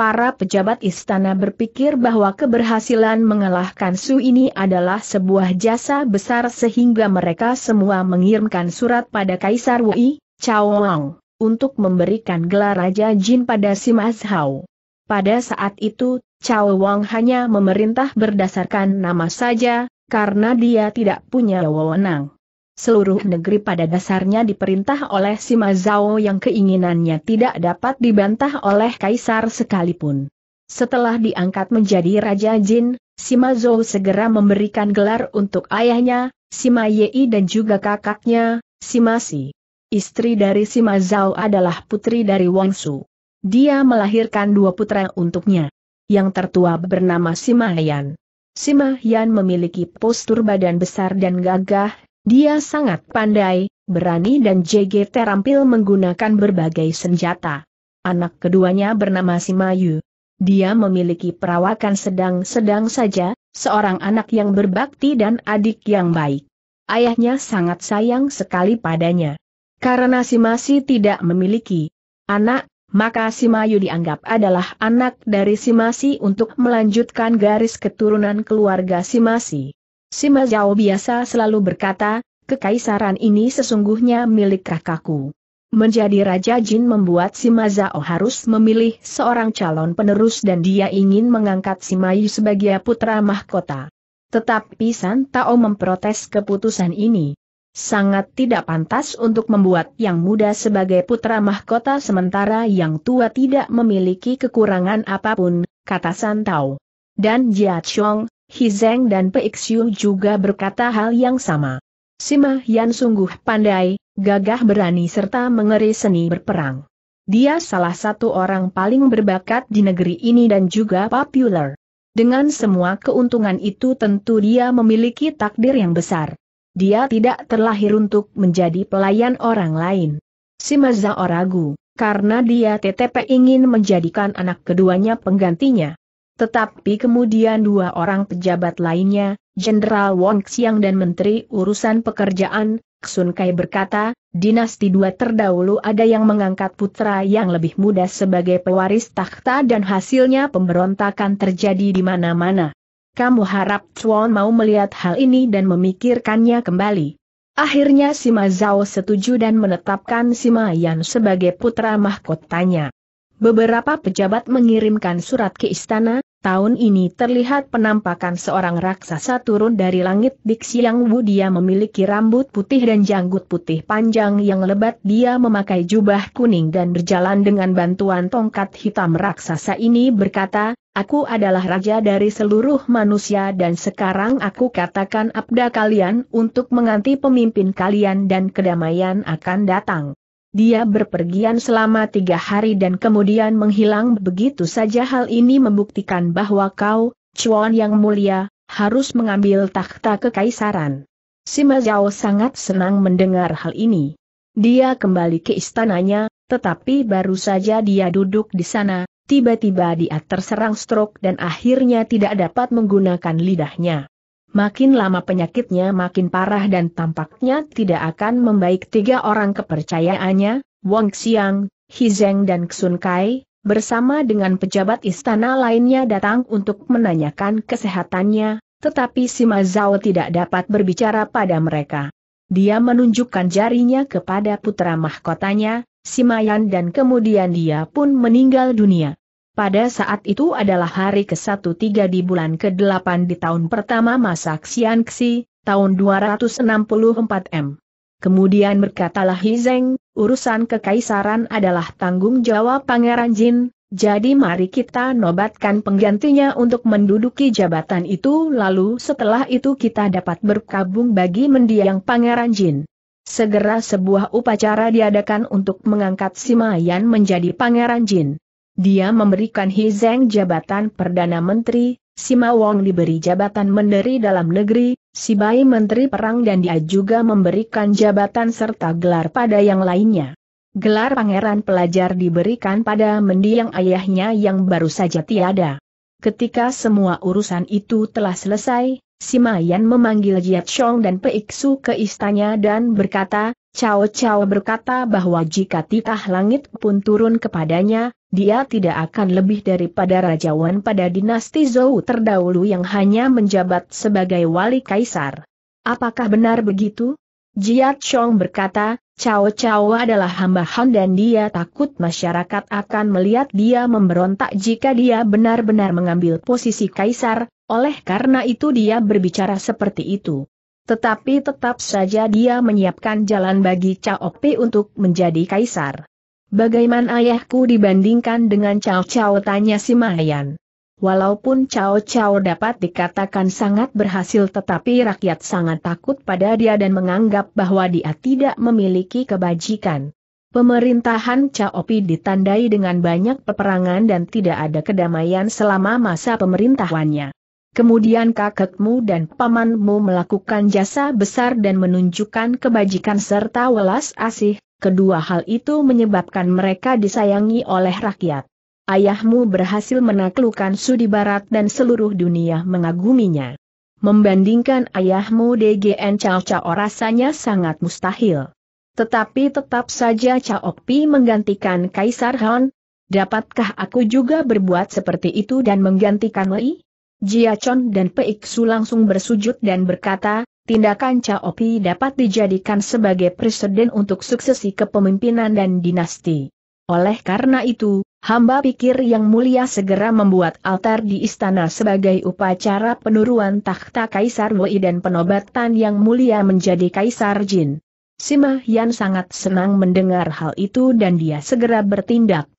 para pejabat istana berpikir bahwa keberhasilan mengalahkan Su ini adalah sebuah jasa besar sehingga mereka semua mengirimkan surat pada Kaisar Wei, Cao Wang, untuk memberikan gelar Raja Jin pada si Mazhao. Pada saat itu, Cao Wang hanya memerintah berdasarkan nama saja, karena dia tidak punya wewenang seluruh negeri pada dasarnya diperintah oleh Sima Zhao yang keinginannya tidak dapat dibantah oleh kaisar sekalipun. Setelah diangkat menjadi Raja Jin, Sima Zhao segera memberikan gelar untuk ayahnya, Sima Yei dan juga kakaknya, Sima Si. Istri dari Sima Zhao adalah putri dari Wangsu. Dia melahirkan dua putra untuknya. Yang tertua bernama Sima Yan. Sima Yan memiliki postur badan besar dan gagah, dia sangat pandai, berani dan JG terampil menggunakan berbagai senjata. Anak keduanya bernama Simayu. Dia memiliki perawakan sedang-sedang saja, seorang anak yang berbakti dan adik yang baik. Ayahnya sangat sayang sekali padanya. Karena Simasi tidak memiliki anak, maka Simayu dianggap adalah anak dari Simasi untuk melanjutkan garis keturunan keluarga Simasi. Si Zhao biasa selalu berkata, kekaisaran ini sesungguhnya milik kakakku. Menjadi Raja Jin membuat si Mazao harus memilih seorang calon penerus dan dia ingin mengangkat si Mayu sebagai putra mahkota. Tetapi San Tao memprotes keputusan ini. Sangat tidak pantas untuk membuat yang muda sebagai putra mahkota sementara yang tua tidak memiliki kekurangan apapun, kata San Tao. Dan Jia Chong, Hizeng dan Peixiu juga berkata hal yang sama. Sima Yan sungguh pandai, gagah berani serta mengeri seni berperang. Dia salah satu orang paling berbakat di negeri ini dan juga populer. Dengan semua keuntungan itu tentu dia memiliki takdir yang besar. Dia tidak terlahir untuk menjadi pelayan orang lain. Sima Zaoragu, karena dia TTP ingin menjadikan anak keduanya penggantinya. Tetapi kemudian dua orang pejabat lainnya, Jenderal Wong Xiang dan Menteri Urusan Pekerjaan, Sun Kai berkata, dinasti dua terdahulu ada yang mengangkat putra yang lebih muda sebagai pewaris takhta dan hasilnya pemberontakan terjadi di mana-mana. Kamu harap Chuan mau melihat hal ini dan memikirkannya kembali. Akhirnya Sima Zhao setuju dan menetapkan Sima Yan sebagai putra mahkotanya. Beberapa pejabat mengirimkan surat ke istana, Tahun ini terlihat penampakan seorang raksasa turun dari langit diksi yang Wu dia memiliki rambut putih dan janggut putih panjang yang lebat dia memakai jubah kuning dan berjalan dengan bantuan tongkat hitam raksasa ini berkata, Aku adalah raja dari seluruh manusia dan sekarang aku katakan abda kalian untuk menganti pemimpin kalian dan kedamaian akan datang. Dia berpergian selama tiga hari dan kemudian menghilang begitu saja hal ini membuktikan bahwa kau, Chuan yang mulia, harus mengambil takhta kekaisaran. Sima Zhao sangat senang mendengar hal ini. Dia kembali ke istananya, tetapi baru saja dia duduk di sana, tiba-tiba dia terserang stroke dan akhirnya tidak dapat menggunakan lidahnya. Makin lama penyakitnya makin parah dan tampaknya tidak akan membaik tiga orang kepercayaannya, Wang Xiang, Hizeng dan Xun Kai, bersama dengan pejabat istana lainnya datang untuk menanyakan kesehatannya, tetapi Sima Zhao tidak dapat berbicara pada mereka. Dia menunjukkan jarinya kepada putra mahkotanya, Simayan dan kemudian dia pun meninggal dunia. Pada saat itu adalah hari ke-13 di bulan ke-8 di tahun pertama masa Xianxi, tahun 264 M. Kemudian berkatalah Hizeng, urusan kekaisaran adalah tanggung jawab Pangeran Jin, jadi mari kita nobatkan penggantinya untuk menduduki jabatan itu lalu setelah itu kita dapat berkabung bagi mendiang Pangeran Jin. Segera sebuah upacara diadakan untuk mengangkat Simayan menjadi Pangeran Jin. Dia memberikan Hizeng jabatan Perdana Menteri, Sima Wong diberi jabatan Menteri Dalam Negeri, Si Bai Menteri Perang dan dia juga memberikan jabatan serta gelar pada yang lainnya. Gelar pangeran pelajar diberikan pada mendiang ayahnya yang baru saja tiada. Ketika semua urusan itu telah selesai, Sima Yan memanggil Jiat Shong dan Peiksu ke istana dan berkata, Cao Cao berkata bahwa jika titah langit pun turun kepadanya, dia tidak akan lebih daripada Rajawan pada dinasti Zhou terdahulu yang hanya menjabat sebagai wali kaisar. Apakah benar begitu? Jiat Chong berkata, Cao Cao adalah hamba Han dan dia takut masyarakat akan melihat dia memberontak jika dia benar-benar mengambil posisi kaisar, oleh karena itu dia berbicara seperti itu. Tetapi tetap saja dia menyiapkan jalan bagi Cao Pi untuk menjadi kaisar. Bagaimana ayahku dibandingkan dengan Cao Cao tanya si Mayan. Walaupun Cao Cao dapat dikatakan sangat berhasil tetapi rakyat sangat takut pada dia dan menganggap bahwa dia tidak memiliki kebajikan. Pemerintahan Cao Pi ditandai dengan banyak peperangan dan tidak ada kedamaian selama masa pemerintahannya. Kemudian kakekmu dan pamanmu melakukan jasa besar dan menunjukkan kebajikan serta welas asih, Kedua hal itu menyebabkan mereka disayangi oleh rakyat. Ayahmu berhasil menaklukkan Sudi Barat dan seluruh dunia mengaguminya. Membandingkan ayahmu DGN Chao Chao rasanya sangat mustahil. Tetapi tetap saja Chao Pi menggantikan Kaisar Han. Dapatkah aku juga berbuat seperti itu dan menggantikan Lei? Jia Chon dan Peiksu langsung bersujud dan berkata, tindakan Caopi dapat dijadikan sebagai presiden untuk suksesi kepemimpinan dan dinasti. Oleh karena itu, hamba pikir yang mulia segera membuat altar di istana sebagai upacara penuruan takhta Kaisar Wei dan penobatan yang mulia menjadi Kaisar Jin. Sima Yan sangat senang mendengar hal itu dan dia segera bertindak.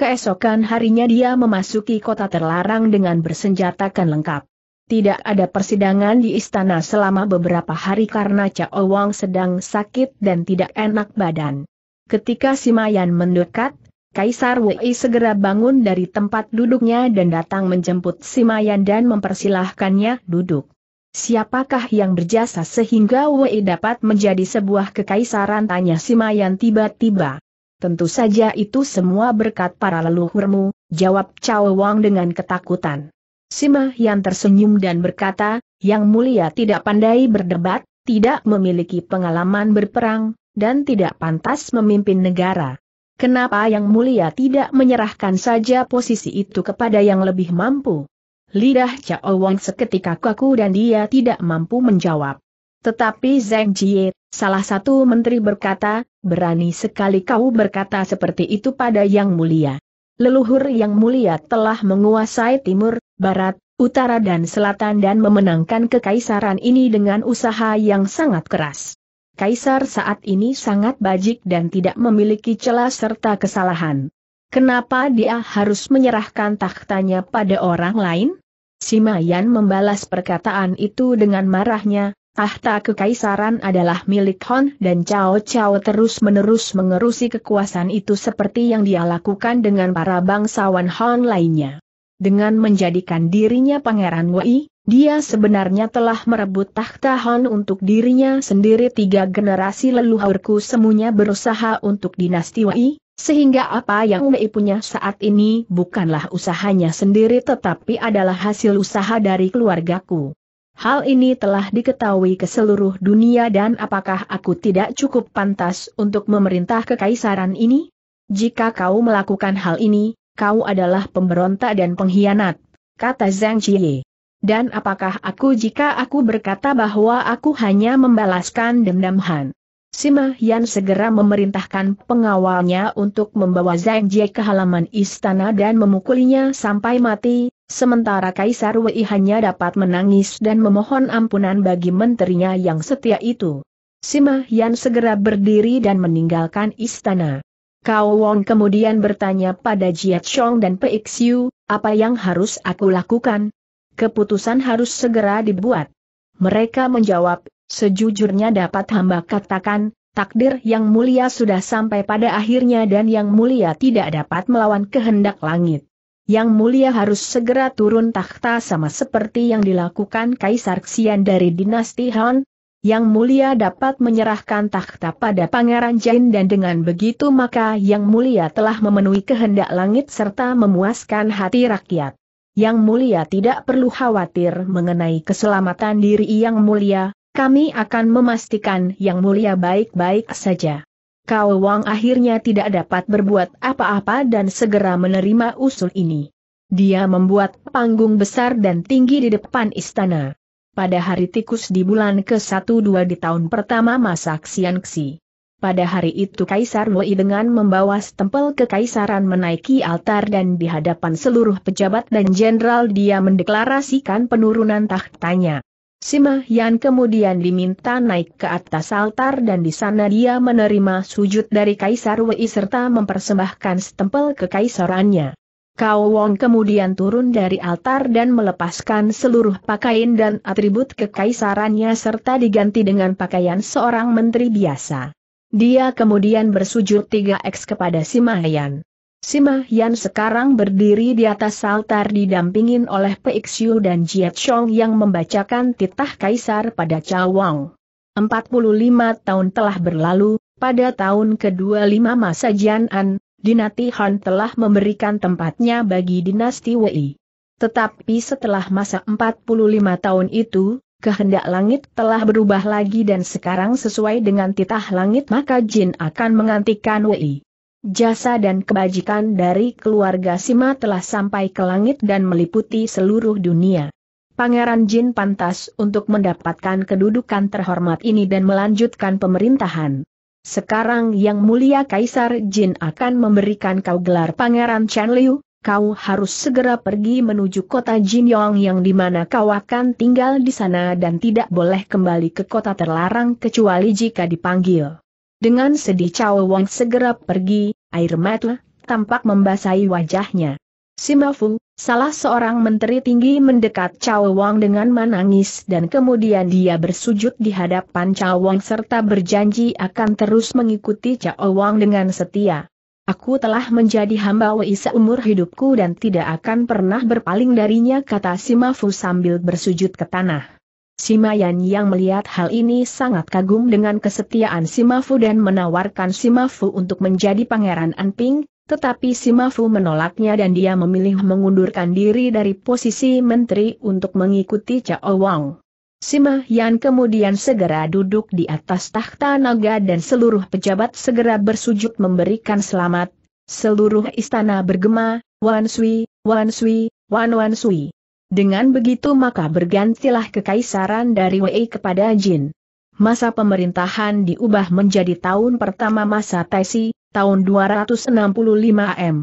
Keesokan harinya dia memasuki kota terlarang dengan bersenjatakan lengkap. Tidak ada persidangan di istana selama beberapa hari karena Cao Wang sedang sakit dan tidak enak badan. Ketika Simayan mendekat, Kaisar Wei segera bangun dari tempat duduknya dan datang menjemput Simayan dan mempersilahkannya duduk. Siapakah yang berjasa sehingga Wei dapat menjadi sebuah kekaisaran tanya Simayan tiba-tiba. Tentu saja itu semua berkat para leluhurmu, jawab Cao Wang dengan ketakutan. Sima yang tersenyum dan berkata, Yang Mulia tidak pandai berdebat, tidak memiliki pengalaman berperang, dan tidak pantas memimpin negara. Kenapa Yang Mulia tidak menyerahkan saja posisi itu kepada yang lebih mampu? Lidah Chao Wang seketika kaku dan dia tidak mampu menjawab. Tetapi Zeng Jie, salah satu menteri berkata, berani sekali kau berkata seperti itu pada Yang Mulia. Leluhur Yang Mulia telah menguasai timur, barat, utara dan selatan dan memenangkan kekaisaran ini dengan usaha yang sangat keras. Kaisar saat ini sangat bajik dan tidak memiliki celah serta kesalahan. Kenapa dia harus menyerahkan tahtanya pada orang lain? Sima Yan membalas perkataan itu dengan marahnya, tahta kekaisaran adalah milik Hon dan Cao Cao terus-menerus mengerusi kekuasaan itu seperti yang dia lakukan dengan para bangsawan Hon lainnya dengan menjadikan dirinya Pangeran Wei, dia sebenarnya telah merebut tahta Han untuk dirinya sendiri tiga generasi leluhurku semuanya berusaha untuk dinasti Wei, sehingga apa yang Wei punya saat ini bukanlah usahanya sendiri tetapi adalah hasil usaha dari keluargaku. Hal ini telah diketahui ke seluruh dunia dan apakah aku tidak cukup pantas untuk memerintah kekaisaran ini? Jika kau melakukan hal ini, kau adalah pemberontak dan pengkhianat, kata Zhang Jie. Dan apakah aku jika aku berkata bahwa aku hanya membalaskan dendam Han? Sima Yan segera memerintahkan pengawalnya untuk membawa Zhang Jie ke halaman istana dan memukulinya sampai mati, sementara Kaisar Wei hanya dapat menangis dan memohon ampunan bagi menterinya yang setia itu. Sima Yan segera berdiri dan meninggalkan istana. Kau Wong kemudian bertanya pada Jia Chong dan Pei Xiu, apa yang harus aku lakukan? Keputusan harus segera dibuat. Mereka menjawab, sejujurnya dapat hamba katakan, takdir yang mulia sudah sampai pada akhirnya dan yang mulia tidak dapat melawan kehendak langit. Yang mulia harus segera turun takhta sama seperti yang dilakukan Kaisar Xian dari dinasti Han, yang Mulia dapat menyerahkan takhta pada Pangeran Jain dan dengan begitu maka Yang Mulia telah memenuhi kehendak langit serta memuaskan hati rakyat. Yang Mulia tidak perlu khawatir mengenai keselamatan diri Yang Mulia, kami akan memastikan Yang Mulia baik-baik saja. Kau Wang akhirnya tidak dapat berbuat apa-apa dan segera menerima usul ini. Dia membuat panggung besar dan tinggi di depan istana pada hari tikus di bulan ke-12 di tahun pertama masa Xianxi. Pada hari itu Kaisar Wei dengan membawa stempel kekaisaran menaiki altar dan di hadapan seluruh pejabat dan jenderal dia mendeklarasikan penurunan tahtanya. Sima Yan kemudian diminta naik ke atas altar dan di sana dia menerima sujud dari Kaisar Wei serta mempersembahkan stempel kekaisarannya. Kau Wong kemudian turun dari altar dan melepaskan seluruh pakaian dan atribut kekaisarannya serta diganti dengan pakaian seorang menteri biasa. Dia kemudian bersujud tiga X kepada Sima Simayan sekarang berdiri di atas altar didampingin oleh Peixiu dan Jiat Chong yang membacakan titah kaisar pada Cao Wang. 45 tahun telah berlalu, pada tahun ke-25 masa Jian'an dinasti Han telah memberikan tempatnya bagi dinasti Wei. Tetapi setelah masa 45 tahun itu, kehendak langit telah berubah lagi dan sekarang sesuai dengan titah langit maka Jin akan mengantikan Wei. Jasa dan kebajikan dari keluarga Sima telah sampai ke langit dan meliputi seluruh dunia. Pangeran Jin pantas untuk mendapatkan kedudukan terhormat ini dan melanjutkan pemerintahan. Sekarang yang mulia Kaisar Jin akan memberikan kau gelar Pangeran Chen Liu, kau harus segera pergi menuju kota Jin Yong yang dimana kau akan tinggal di sana dan tidak boleh kembali ke kota terlarang kecuali jika dipanggil. Dengan sedih Chao Wang segera pergi, air mata tampak membasahi wajahnya. Simafung, salah seorang menteri tinggi mendekat Cao Wang dengan menangis dan kemudian dia bersujud di hadapan Cao Wang serta berjanji akan terus mengikuti Cao Wang dengan setia. Aku telah menjadi hamba Wei seumur hidupku dan tidak akan pernah berpaling darinya kata Simafu sambil bersujud ke tanah. Simayan yang melihat hal ini sangat kagum dengan kesetiaan Simafu dan menawarkan Simafu untuk menjadi pangeran Anping, tetapi Simafu menolaknya dan dia memilih mengundurkan diri dari posisi menteri untuk mengikuti Cao Wang. Sima Yan kemudian segera duduk di atas tahta naga dan seluruh pejabat segera bersujud memberikan selamat. Seluruh istana bergema, Wan Sui, Wan Sui, Wan Wan Sui. Dengan begitu maka bergantilah kekaisaran dari Wei kepada Jin. Masa pemerintahan diubah menjadi tahun pertama masa Taisi, tahun 265 AM.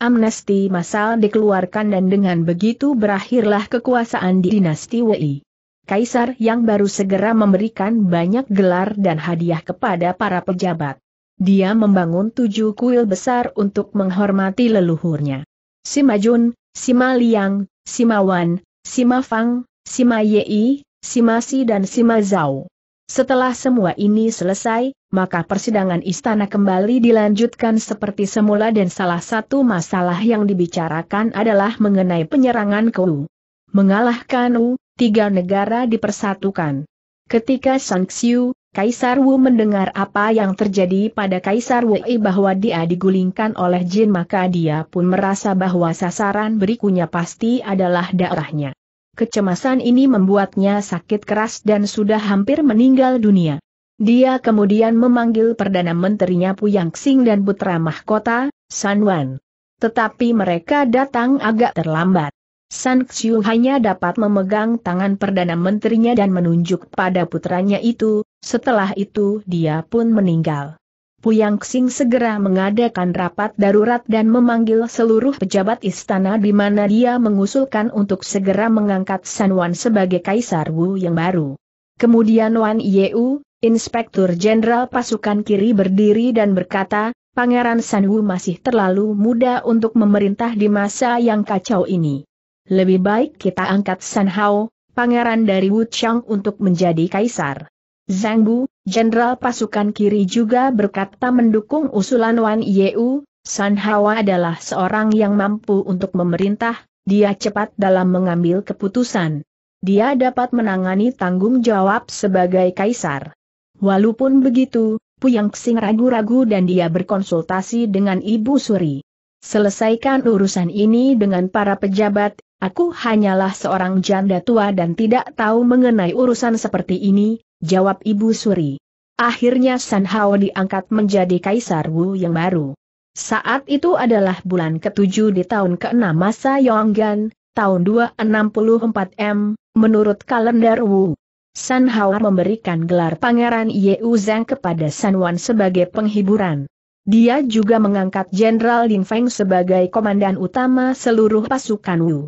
Amnesti massal dikeluarkan dan dengan begitu berakhirlah kekuasaan di dinasti Wei. Kaisar yang baru segera memberikan banyak gelar dan hadiah kepada para pejabat. Dia membangun tujuh kuil besar untuk menghormati leluhurnya. Sima Jun, Sima Liang, Sima Wan, Sima Fang, Sima Yei, Sima Si dan Sima Zhao. Setelah semua ini selesai, maka persidangan istana kembali dilanjutkan seperti semula dan salah satu masalah yang dibicarakan adalah mengenai penyerangan U. Mengalahkan U, tiga negara dipersatukan. Ketika Sang Xiu, Kaisar Wu mendengar apa yang terjadi pada Kaisar Wei bahwa dia digulingkan oleh jin maka dia pun merasa bahwa sasaran berikutnya pasti adalah daerahnya. Kecemasan ini membuatnya sakit keras dan sudah hampir meninggal dunia. Dia kemudian memanggil Perdana Menterinya Puyang Xing dan Putra Mahkota, San Wan. Tetapi mereka datang agak terlambat. San Xiu hanya dapat memegang tangan Perdana Menterinya dan menunjuk pada putranya itu, setelah itu dia pun meninggal. Puyang Xing segera mengadakan rapat darurat dan memanggil seluruh pejabat istana di mana dia mengusulkan untuk segera mengangkat San Wan sebagai Kaisar Wu yang baru. Kemudian Wan Yeu, Inspektur Jenderal Pasukan Kiri berdiri dan berkata, Pangeran San Wu masih terlalu muda untuk memerintah di masa yang kacau ini. Lebih baik kita angkat San Hao, pangeran dari Wu Chang untuk menjadi kaisar. Zhang Jenderal Pasukan Kiri juga berkata mendukung usulan Wan Yeu, San Hawa adalah seorang yang mampu untuk memerintah, dia cepat dalam mengambil keputusan. Dia dapat menangani tanggung jawab sebagai kaisar. Walaupun begitu, Puyang Xing ragu-ragu dan dia berkonsultasi dengan Ibu Suri. Selesaikan urusan ini dengan para pejabat, aku hanyalah seorang janda tua dan tidak tahu mengenai urusan seperti ini, jawab Ibu Suri. Akhirnya San Hao diangkat menjadi Kaisar Wu yang baru. Saat itu adalah bulan ketujuh di tahun ke-6 masa Yonggan, tahun 264 M, menurut kalender Wu. San Hao memberikan gelar Pangeran Ye Uzeng kepada San Wan sebagai penghiburan. Dia juga mengangkat Jenderal Lin Feng sebagai komandan utama seluruh pasukan Wu.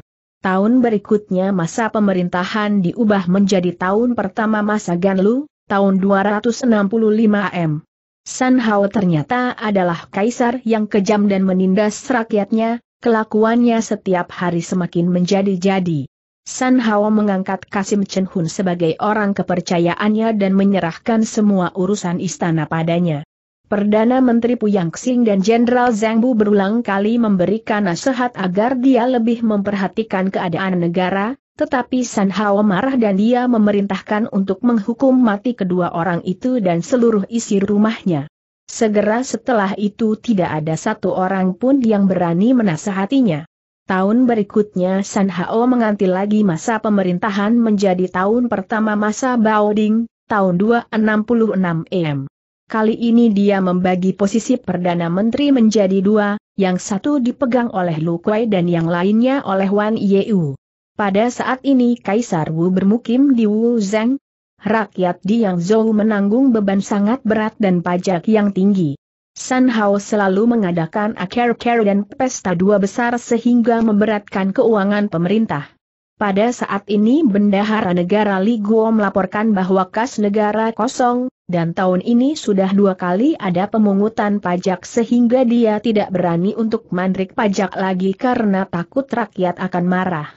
Tahun berikutnya masa pemerintahan diubah menjadi tahun pertama masa Ganlu, tahun 265 M. San Hao ternyata adalah kaisar yang kejam dan menindas rakyatnya, kelakuannya setiap hari semakin menjadi-jadi. San Hao mengangkat Kasim Chen Hun sebagai orang kepercayaannya dan menyerahkan semua urusan istana padanya. Perdana Menteri Puyang Xing dan Jenderal Zhang Bu berulang kali memberikan nasihat agar dia lebih memperhatikan keadaan negara, tetapi San Hao marah dan dia memerintahkan untuk menghukum mati kedua orang itu dan seluruh isi rumahnya. Segera setelah itu tidak ada satu orang pun yang berani menasehatinya. Tahun berikutnya San Hao menganti lagi masa pemerintahan menjadi tahun pertama masa Bao tahun 266 M. Kali ini dia membagi posisi Perdana Menteri menjadi dua, yang satu dipegang oleh Lu Kuei dan yang lainnya oleh Wan Yeu. Pada saat ini Kaisar Wu bermukim di Wu Zeng. Rakyat di Yangzhou menanggung beban sangat berat dan pajak yang tinggi. San Hao selalu mengadakan akar-akar dan pesta dua besar sehingga memberatkan keuangan pemerintah. Pada saat ini Bendahara Negara Liguo melaporkan bahwa kas negara kosong, dan tahun ini sudah dua kali ada pemungutan pajak sehingga dia tidak berani untuk mandrik pajak lagi karena takut rakyat akan marah.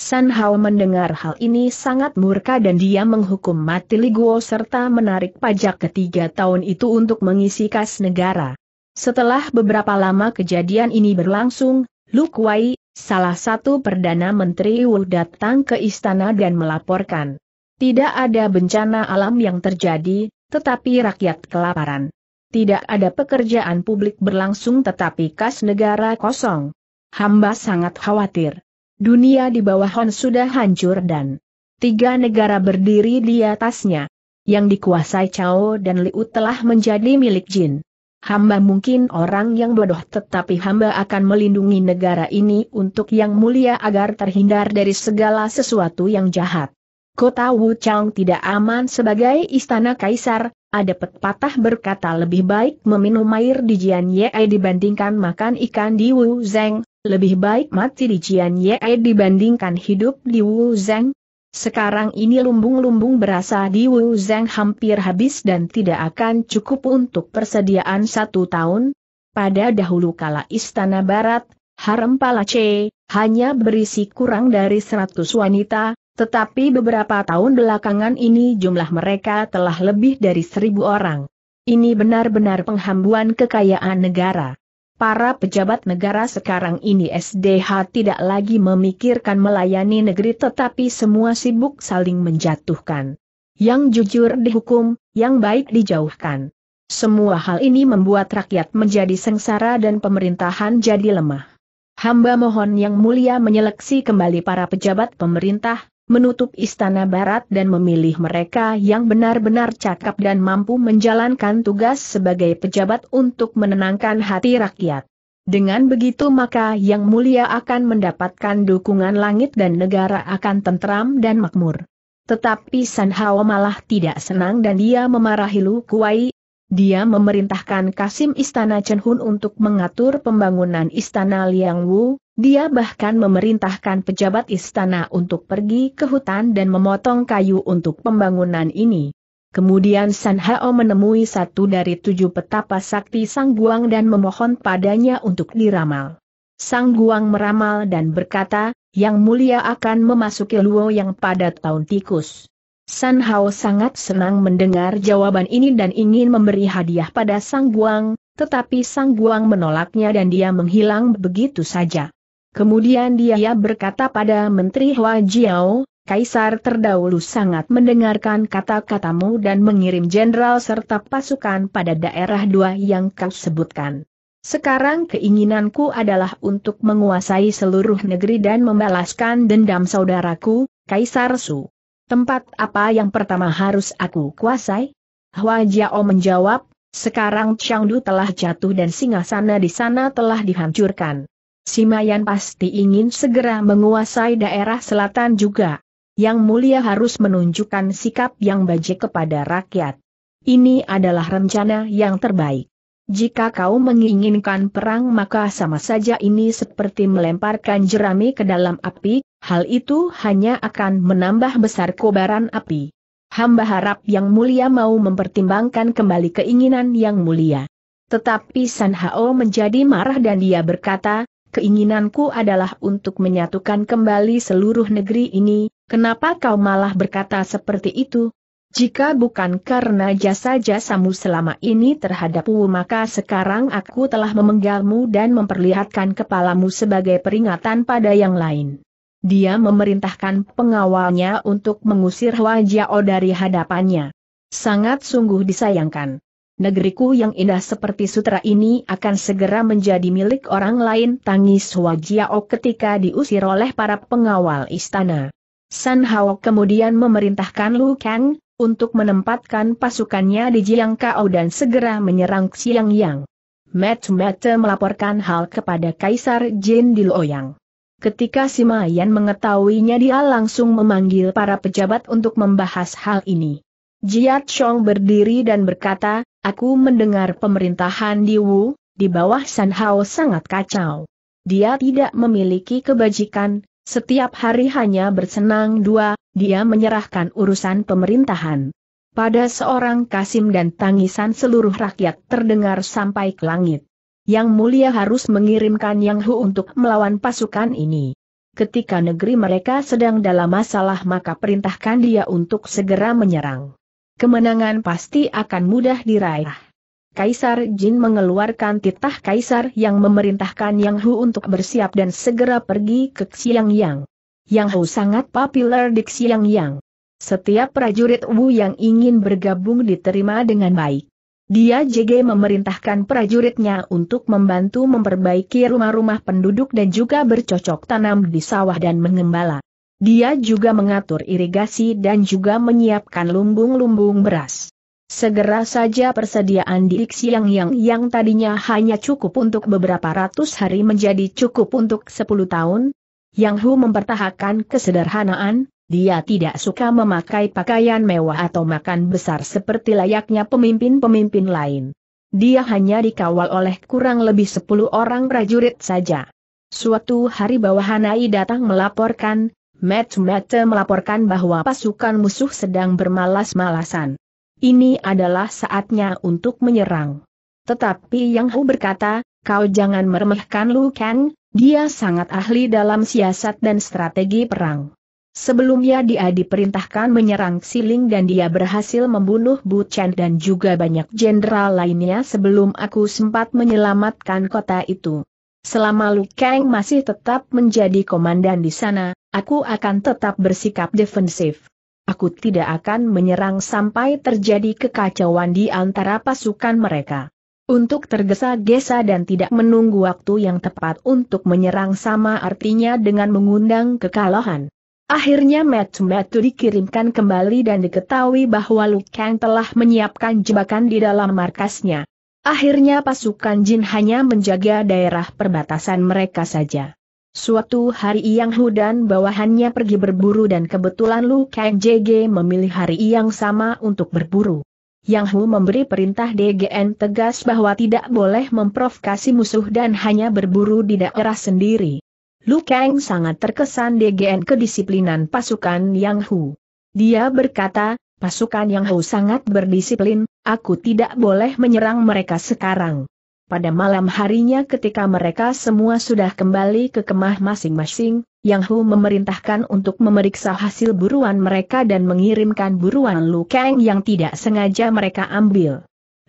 San Hao mendengar hal ini sangat murka dan dia menghukum mati Liguo serta menarik pajak ketiga tahun itu untuk mengisi kas negara. Setelah beberapa lama kejadian ini berlangsung, Lu Kuai, Salah satu Perdana Menteri Wu datang ke istana dan melaporkan. Tidak ada bencana alam yang terjadi, tetapi rakyat kelaparan. Tidak ada pekerjaan publik berlangsung tetapi kas negara kosong. Hamba sangat khawatir. Dunia di bawah Hon sudah hancur dan tiga negara berdiri di atasnya. Yang dikuasai Chao dan Liu telah menjadi milik Jin hamba mungkin orang yang bodoh tetapi hamba akan melindungi negara ini untuk yang mulia agar terhindar dari segala sesuatu yang jahat. Kota Wuchang tidak aman sebagai istana kaisar, ada pepatah berkata lebih baik meminum air di Jian Ye dibandingkan makan ikan di Wu Zeng. lebih baik mati di Jian Ye dibandingkan hidup di Wu Zeng. Sekarang ini lumbung-lumbung berasa di Wu Zeng hampir habis dan tidak akan cukup untuk persediaan satu tahun. Pada dahulu kala Istana Barat, Harem Palace, hanya berisi kurang dari 100 wanita, tetapi beberapa tahun belakangan ini jumlah mereka telah lebih dari seribu orang. Ini benar-benar penghambuan kekayaan negara para pejabat negara sekarang ini SDH tidak lagi memikirkan melayani negeri tetapi semua sibuk saling menjatuhkan. Yang jujur dihukum, yang baik dijauhkan. Semua hal ini membuat rakyat menjadi sengsara dan pemerintahan jadi lemah. Hamba mohon yang mulia menyeleksi kembali para pejabat pemerintah, menutup istana barat dan memilih mereka yang benar-benar cakap dan mampu menjalankan tugas sebagai pejabat untuk menenangkan hati rakyat. Dengan begitu maka yang mulia akan mendapatkan dukungan langit dan negara akan tentram dan makmur. Tetapi San Hao malah tidak senang dan dia memarahi Lu Kuai. Dia memerintahkan Kasim Istana Chen Hun untuk mengatur pembangunan Istana Liang Wu, dia bahkan memerintahkan pejabat istana untuk pergi ke hutan dan memotong kayu untuk pembangunan ini. Kemudian San Hao menemui satu dari tujuh petapa sakti Sang Guang dan memohon padanya untuk diramal. Sang Guang meramal dan berkata, Yang Mulia akan memasuki Luo yang padat tahun tikus. San Hao sangat senang mendengar jawaban ini dan ingin memberi hadiah pada Sang Guang, tetapi Sang Guang menolaknya dan dia menghilang begitu saja. Kemudian dia berkata pada Menteri Hua Jiao, Kaisar terdahulu sangat mendengarkan kata-katamu dan mengirim jenderal serta pasukan pada daerah dua yang kau sebutkan. Sekarang keinginanku adalah untuk menguasai seluruh negeri dan membalaskan dendam saudaraku, Kaisar Su. Tempat apa yang pertama harus aku kuasai? Hua Jiao menjawab, sekarang Changdu telah jatuh dan singasana di sana telah dihancurkan. Simayan pasti ingin segera menguasai daerah selatan juga. Yang mulia harus menunjukkan sikap yang bajik kepada rakyat. Ini adalah rencana yang terbaik. Jika kau menginginkan perang maka sama saja ini seperti melemparkan jerami ke dalam api, hal itu hanya akan menambah besar kobaran api. Hamba harap yang mulia mau mempertimbangkan kembali keinginan yang mulia. Tetapi San Hao menjadi marah dan dia berkata, keinginanku adalah untuk menyatukan kembali seluruh negeri ini, kenapa kau malah berkata seperti itu? Jika bukan karena jasa-jasamu selama ini terhadap Wu maka sekarang aku telah memenggalmu dan memperlihatkan kepalamu sebagai peringatan pada yang lain. Dia memerintahkan pengawalnya untuk mengusir wajah Jiao dari hadapannya. Sangat sungguh disayangkan negeriku yang indah seperti sutra ini akan segera menjadi milik orang lain tangis Wajiao ketika diusir oleh para pengawal istana. San Hao kemudian memerintahkan Lu Kang, untuk menempatkan pasukannya di Jiang Kao dan segera menyerang Xiang Yang. Mat melaporkan hal kepada Kaisar Jin di Luoyang. Ketika Sima Yan mengetahuinya dia langsung memanggil para pejabat untuk membahas hal ini. Jiat Chong berdiri dan berkata, Aku mendengar pemerintahan di Wu, di bawah San Hao sangat kacau. Dia tidak memiliki kebajikan, setiap hari hanya bersenang dua, dia menyerahkan urusan pemerintahan. Pada seorang Kasim dan tangisan seluruh rakyat terdengar sampai ke langit. Yang mulia harus mengirimkan Yang Hu untuk melawan pasukan ini. Ketika negeri mereka sedang dalam masalah maka perintahkan dia untuk segera menyerang kemenangan pasti akan mudah diraih. Kaisar Jin mengeluarkan titah kaisar yang memerintahkan Yang Hu untuk bersiap dan segera pergi ke Xiang Yang. Yang Hu sangat populer di Xiang Yang. Setiap prajurit Wu yang ingin bergabung diterima dengan baik. Dia JG memerintahkan prajuritnya untuk membantu memperbaiki rumah-rumah penduduk dan juga bercocok tanam di sawah dan mengembala. Dia juga mengatur irigasi dan juga menyiapkan lumbung-lumbung beras. Segera saja persediaan di yang yang tadinya hanya cukup untuk beberapa ratus hari menjadi cukup untuk sepuluh tahun. Yang Hu mempertahankan kesederhanaan, dia tidak suka memakai pakaian mewah atau makan besar seperti layaknya pemimpin-pemimpin lain. Dia hanya dikawal oleh kurang lebih sepuluh orang prajurit saja. Suatu hari bawahan Ai datang melaporkan, Matt melaporkan bahwa pasukan musuh sedang bermalas-malasan. Ini adalah saatnya untuk menyerang. Tetapi Yang Hu berkata, kau jangan meremehkan Lu Kang, dia sangat ahli dalam siasat dan strategi perang. Sebelumnya dia diperintahkan menyerang Siling dan dia berhasil membunuh Bu Chen dan juga banyak jenderal lainnya sebelum aku sempat menyelamatkan kota itu. Selama Lu Kang masih tetap menjadi komandan di sana, aku akan tetap bersikap defensif. Aku tidak akan menyerang sampai terjadi kekacauan di antara pasukan mereka. Untuk tergesa-gesa dan tidak menunggu waktu yang tepat untuk menyerang sama artinya dengan mengundang kekalahan. Akhirnya Matu Matu dikirimkan kembali dan diketahui bahwa Lu Kang telah menyiapkan jebakan di dalam markasnya. Akhirnya pasukan Jin hanya menjaga daerah perbatasan mereka saja. Suatu hari Yang Hu dan bawahannya pergi berburu dan kebetulan Lu Kang JG memilih hari yang sama untuk berburu. Yang Hu memberi perintah DGN tegas bahwa tidak boleh memprovokasi musuh dan hanya berburu di daerah sendiri. Lu Kang sangat terkesan DGN kedisiplinan pasukan Yang Hu. Dia berkata, pasukan Yang Hu sangat berdisiplin, aku tidak boleh menyerang mereka sekarang. Pada malam harinya ketika mereka semua sudah kembali ke kemah masing-masing, Yang Hu memerintahkan untuk memeriksa hasil buruan mereka dan mengirimkan buruan Lu Kang yang tidak sengaja mereka ambil.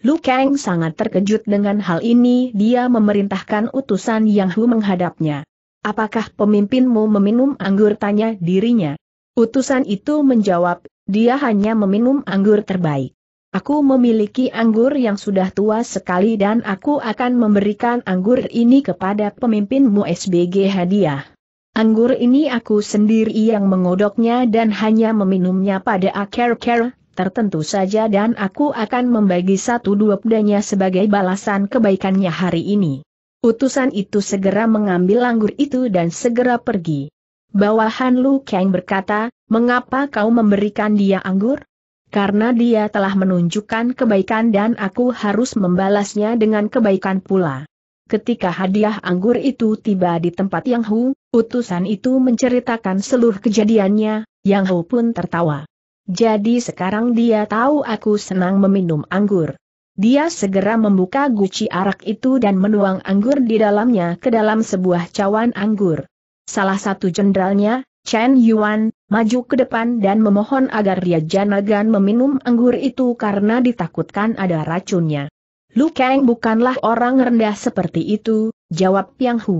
Lu Kang sangat terkejut dengan hal ini dia memerintahkan utusan Yang Hu menghadapnya. Apakah pemimpinmu meminum anggur tanya dirinya. Utusan itu menjawab, dia hanya meminum anggur terbaik. Aku memiliki anggur yang sudah tua sekali dan aku akan memberikan anggur ini kepada pemimpinmu SBG hadiah. Anggur ini aku sendiri yang mengodoknya dan hanya meminumnya pada akhir-akhir tertentu saja dan aku akan membagi satu dua pedanya sebagai balasan kebaikannya hari ini. Utusan itu segera mengambil anggur itu dan segera pergi. Bawahan Lu Kang berkata, mengapa kau memberikan dia anggur? karena dia telah menunjukkan kebaikan dan aku harus membalasnya dengan kebaikan pula. Ketika hadiah anggur itu tiba di tempat Yang Hu, utusan itu menceritakan seluruh kejadiannya, Yang Hu pun tertawa. Jadi sekarang dia tahu aku senang meminum anggur. Dia segera membuka guci arak itu dan menuang anggur di dalamnya ke dalam sebuah cawan anggur. Salah satu jenderalnya, Chen Yuan, maju ke depan dan memohon agar dia Janagan meminum anggur itu karena ditakutkan ada racunnya. Lu Kang bukanlah orang rendah seperti itu, jawab Yang Hu.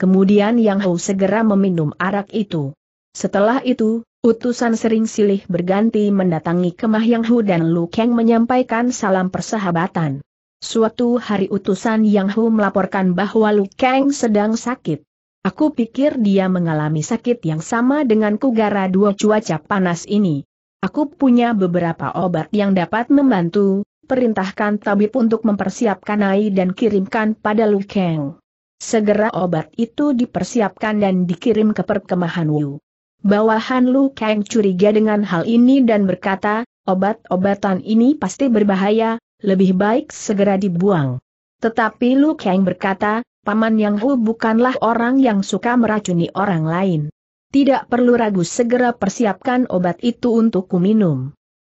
Kemudian Yang Hu segera meminum arak itu. Setelah itu, utusan sering silih berganti mendatangi kemah Yang Hu dan Lu Kang menyampaikan salam persahabatan. Suatu hari utusan Yang Hu melaporkan bahwa Lu Kang sedang sakit. Aku pikir dia mengalami sakit yang sama dengan kugara dua cuaca panas ini. Aku punya beberapa obat yang dapat membantu, perintahkan tabib untuk mempersiapkan AI dan kirimkan pada Lu Kang. Segera obat itu dipersiapkan dan dikirim ke perkemahan Wu. Bawahan Lu Kang curiga dengan hal ini dan berkata, obat-obatan ini pasti berbahaya, lebih baik segera dibuang. Tetapi Lu Kang berkata, Paman Yang Hu bukanlah orang yang suka meracuni orang lain. Tidak perlu ragu segera persiapkan obat itu untuk kuminum.